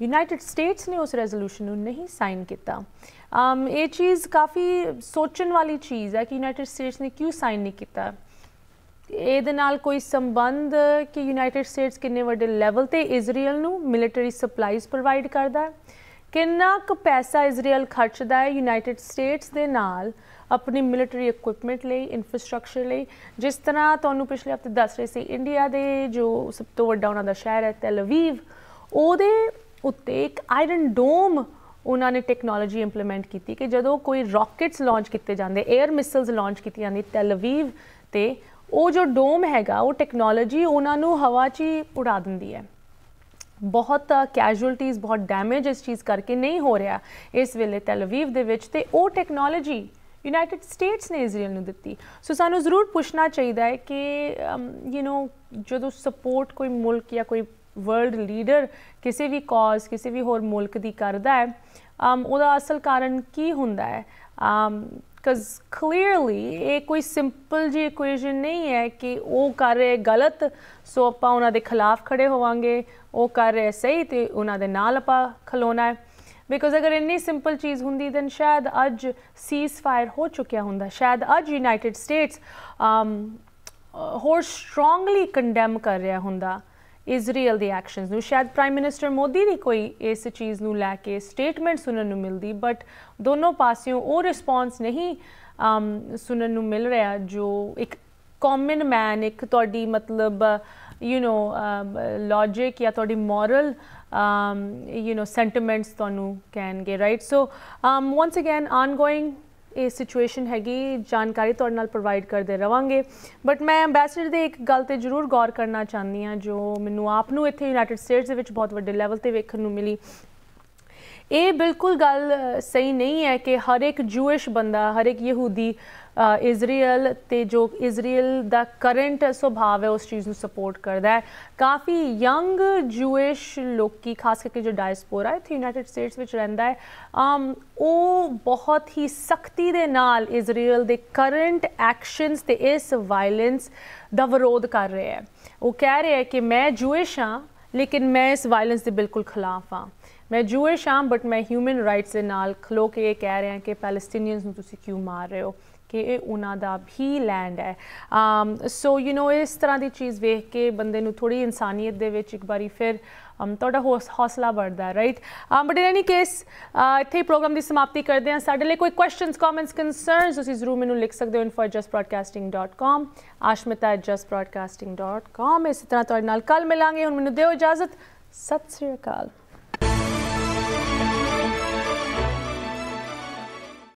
ਯੂਨਾਈਟਿਡ ਸਟੇਟਸ ਨੇ ਉਸ ਰੈਜ਼ੋਲੂਸ਼ਨ ਨੂੰ ਨਹੀਂ ਸਾਈਨ ਕੀਤਾ Um, ਇਹ ਚੀਜ਼ ਕਾਫੀ ਸੋਚਣ ਵਾਲੀ ਚੀਜ਼ ਹੈ ਕਿ ਯੂਨਾਈਟਿਡ ਸਟੇਟਸ ਨੇ ਕਿਉਂ ਸਾਈਨ ਨਹੀਂ ਕੀਤਾ ਇਹਦੇ ਨਾਲ ਕੋਈ ਸੰਬੰਧ ਕਿ ਯੂਨਾਈਟਿਡ ਸਟੇਟਸ ਕਿੰਨੇ ਵੱਡੇ ਲੈਵਲ ਤੇ ਇਜ਼ਰਾਈਲ ਨੂੰ ਮਿਲਟਰੀ ਸਪਲਾਈਜ਼ ਪ੍ਰੋਵਾਈਡ ਕਰਦਾ ਹੈ ਕਿੰਨਾ ਕੁ ਪੈਸਾ ਇਜ਼ਰਾਈਲ ਖਰਚਦਾ ਹੈ ਯੂਨਾਈਟਿਡ ਸਟੇਟਸ ਦੇ ਨਾਲ ਆਪਣੀ ਮਿਲਟਰੀ ਇਕਵਿਪਮੈਂਟ ਲਈ ਇਨਫਰਾਸਟ੍ਰਕਚਰ ਲਈ ਜਿਸ ਤਰ੍ਹਾਂ ਤੁਹਾਨੂੰ ਪਿਛਲੇ ਹਫਤੇ ਦੱਸ ਰਹੇ ਸੀ ਇੰਡੀਆ ਦੇ ਜੋ ਸਭ ਤੋਂ ਵੱਡਾ ਉਹਨਾਂ ਦਾ ਸ਼ਹਿਰ ਹੈ ਤਲ ਅਵੀਵ ਉਹਦੇ ਉੱਤੇ ਇੱਕ ਆਇਰਨ ਡੋਮ ਉਹਨਾਂ ਨੇ ਟੈਕਨੋਲੋਜੀ ਇੰਪਲੀਮੈਂਟ ਕੀਤੀ ਕਿ ਜਦੋਂ ਕੋਈ ਰਾਕੇਟਸ ਲਾਂਚ ਕੀਤੇ ਜਾਂਦੇ 에ਅਰ ਮਿਸਾਈਲਸ ਲਾਂਚ ਕੀਤੀਆਂ ਨੇ ਤਲਵੀਵ ਤੇ ਉਹ ਜੋ ਡੋਮ ਹੈਗਾ ਉਹ ਟੈਕਨੋਲੋਜੀ ਉਹਨਾਂ ਨੂੰ ਹਵਾ 'ਚ ਹੀ ਉਡਾ ਦਿੰਦੀ ਹੈ ਬਹੁਤ ਕੈਜੂਅਲਟੀਜ਼ ਬਹੁਤ ਡੈਮੇਜ ਇਸ ਚੀਜ਼ ਕਰਕੇ ਨਹੀਂ ਹੋ ਰਿਹਾ ਇਸ ਵੇਲੇ ਤਲਵੀਵ ਦੇ ਵਿੱਚ ਤੇ ਉਹ ਟੈਕਨੋਲੋਜੀ ਯੂਨਾਈਟਿਡ ਸਟੇਟਸ ਨੇ ਇਜ਼ਰਾਈਲ ਨੂੰ ਦਿੱਤੀ ਸੋ ਸਾਨੂੰ ਜ਼ਰੂਰ ਪੁੱਛਣਾ ਚਾਹੀਦਾ ਹੈ ਕਿ ਯੂ نو ਜਦੋਂ ਸਪੋਰਟ ਕੋਈ ਮੁਲਕ ਜਾਂ ਕੋਈ ਵਰਲਡ ਲੀਡਰ ਕਿਸੇ ਵੀ ਕਾਜ਼ ਕਿਸੇ ਵੀ ਹੋਰ ਮੁਲਕ ਦੀ ਕਰਦਾ ਹੈ ਉਹਦਾ ਅਸਲ ਕਾਰਨ ਕੀ ਹੁੰਦਾ ਹੈ ਕਜ਼ ਕਲੀਅਰਲੀ ਇਹ ਕੋਈ ਸਿੰਪਲ ਜੀ ਇਕੁਏਸ਼ਨ ਨਹੀਂ ਹੈ ਕਿ ਉਹ ਕਰ ਰਹੇ ਗਲਤ ਸੋ ਆਪਾਂ ਉਹਨਾਂ ਦੇ ਖਿਲਾਫ ਖੜੇ ਹੋਵਾਂਗੇ ਉਹ ਕਰ ਰਹੇ ਸਹੀ ਤੇ ਉਹਨਾਂ ਦੇ ਨਾਲ ਆਪਾਂ ਖਲੋਣਾ ਹੈ ਬਿਕੋਜ਼ ਅਗਰ ਇੰਨੀ ਸਿੰਪਲ ਚੀਜ਼ ਹੁੰਦੀ ਤਾਂ ਸ਼ਾਇਦ ਅੱਜ ਸੀਜ਼ਫਾਇਰ ਫਾਇਰ ਹੋ ਚੁੱਕਿਆ ਹੁੰਦਾ ਸ਼ਾਇਦ ਅੱਜ ਯੂਨਾਈਟਿਡ ਸਟੇਟਸ ਹੋਰ ਸਟਰੋਂਗਲੀ ਕੰਡੈਮ ਕਰ ਰਿਹਾ ਹੁੰਦਾ ਇਜ਼ਰਾਈਲ ਦੇ ਐਕਸ਼ਨਸ ਨੂੰ ਸ਼ਾਇਦ ਪ੍ਰਾਈਮ ਮਿਨਿਸਟਰ ਮੋਦੀ ਦੀ ਕੋਈ ਇਸ ਚੀਜ਼ ਨੂੰ ਲੈ ਕੇ ਸਟੇਟਮੈਂਟ ਸੁਣਨ ਨੂੰ ਮਿਲਦੀ ਬਟ ਦੋਨੋਂ ਪਾਸਿਓਂ ਉਹ ਰਿਸਪੌਂਸ ਨਹੀਂ ਸੁਣਨ ਨੂੰ ਮਿਲ ਰਿਹਾ ਜੋ ਇੱਕ ਕਾਮਨ ਮੈਨ ਇੱਕ ਤੁਹਾਡੀ ਮਤਲਬ ਯੂ نو ਲੌਜੀਕ ਜਾਂ ਤੁਹਾਡੀ ਮੋਰਲ ਯੂ نو ਸੈਂਟੀਮੈਂਟਸ ਤੁਹਾਨੂੰ ਕਹਿਣਗੇ right so once again ongoing ਇਹ ਸਿਚੁਏਸ਼ਨ ਹੈਗੀ ਜਾਣਕਾਰੀ ਤੁਹਾਡੇ ਨਾਲ ਪ੍ਰੋਵਾਈਡ ਕਰਦੇ ਰਵਾਂਗੇ ਬਟ ਮੈਂ ਐਮਬੈਸਡਰ ਦੇ ਇੱਕ ਗੱਲ ਤੇ ਜ਼ਰੂਰ ਗੌਰ ਕਰਨਾ ਚਾਹੁੰਦੀ ਆ ਜੋ ਮੈਨੂੰ ਆਪ ਨੂੰ ਇੱਥੇ ਯੂਨਾਈਟਿਡ ਸਟੇਟਸ ਦੇ ਵਿੱਚ ਬਹੁਤ ਵੱਡੇ ਲੈਵਲ ਤੇ ਵੇਖਣ ਨੂੰ ਮਿਲੀ ਇਹ ਬਿਲਕੁਲ ਗੱਲ ਸਹੀ ਨਹੀਂ ਹੈ ਕਿ ਹਰ ਇੱਕ ਜੂਇਸ਼ ਬੰਦਾ ਹਰ ਇੱਕ ਯਹੂਦੀ ਇਜ਼ਰਾਈਲ ਤੇ ਜੋ ਇਜ਼ਰਾਈਲ ਦਾ ਕਰੰਟ ਸੁਭਾਅ ਹੈ ਉਸ ਚੀਜ਼ ਨੂੰ ਸਪੋਰਟ ਕਰਦਾ ਹੈ ਕਾਫੀ ਯੰਗ ਜੂਇਸ਼ ਲੋਕੀ ਖਾਸ ਕਰਕੇ ਜੋ ਡਾਇਸਪੋਰਾ ਹੈ ਤੇ ਯੂਨਾਈਟਿਡ ਸਟੇਟਸ ਵਿੱਚ ਰਹਿੰਦਾ ਹੈ ਆਮ ਉਹ ਬਹੁਤ ਹੀ ਸਖਤੀ ਦੇ ਨਾਲ ਇਜ਼ਰਾਈਲ ਦੇ ਕਰੰਟ ਐਕਸ਼ਨਸ ਤੇ ਇਸ ਵਾਇਲੈਂਸ ਦਾ ਵਿਰੋਧ ਕਰ ਰਿਹਾ ਹੈ ਉਹ ਕਹਿ ਰਿਹਾ ਹੈ ਕਿ ਮੈਂ ਜੂਇਸ਼ ਹਾਂ ਲੇਕਿਨ ਮੈਂ ਇਸ ਵਾਇਲੈਂਸ ਦੇ ਬਿਲਕੁਲ ਖਿਲਾਫ ਹਾਂ ਮੈਂ ਜੂਇਸ਼ ਹਾਂ ਬਟ ਮੈਂ ਹਿਊਮਨ ਰਾਈਟਸ ਦੇ ਨਾਲ ਖਲੋ ਕੇ ਇਹ ਕਹਿ ਰਿਹਾ ਹਾਂ ਕਿ ਪੈਲਸਟੀਨੀਅਨਸ ਨੂੰ ਤੁਸੀਂ ਕਿਉਂ ਮਾਰ ਰਹੇ ਹੋ ਕਿ ਇਹ ਉਹਨਾਂ ਦਾ ਵੀ ਲੈਂਡ ਹੈ ਸੋ ਯੂ نو ਇਸ ਤਰ੍ਹਾਂ ਦੀ ਚੀਜ਼ ਵੇਖ ਕੇ ਬੰਦੇ ਨੂੰ ਥੋੜੀ ਇਨਸਾਨੀਅਤ ਦੇ ਵਿੱਚ ਇੱਕ ਵਾਰੀ ਫਿਰ um, ਤੁਹਾਡਾ ਹੌਸਲਾ ਵੱਧਦਾ right right but in any case ਇੱਥੇ ਪ੍ਰੋਗਰਾਮ ਦੀ ਸਮਾਪਤੀ ਕਰਦੇ ਹਾਂ ਸਾਡੇ ਲਈ ਕੋਈ ਕੁਐਸਚਨਸ ਕਮੈਂਟਸ ਕਨਸਰਨਸ ਤੁਸੀਂ ਜ਼ਰੂਰ ਮੈਨੂੰ ਲਿਖ ਸਕਦੇ ਹੋ info@justbroadcasting.com ashmita@justbroadcasting.com ਇਸ ਤਰ੍ਹਾਂ ਤੁਹਾਡੇ ਨਾਲ ਕੱਲ ਮਿਲਾਂਗੇ ਹੁਣ ਮੈਨੂੰ ਦਿਓ ਇਜਾਜ਼ਤ ਸਤਿ ਸ੍ਰੀ ਅਕਾਲ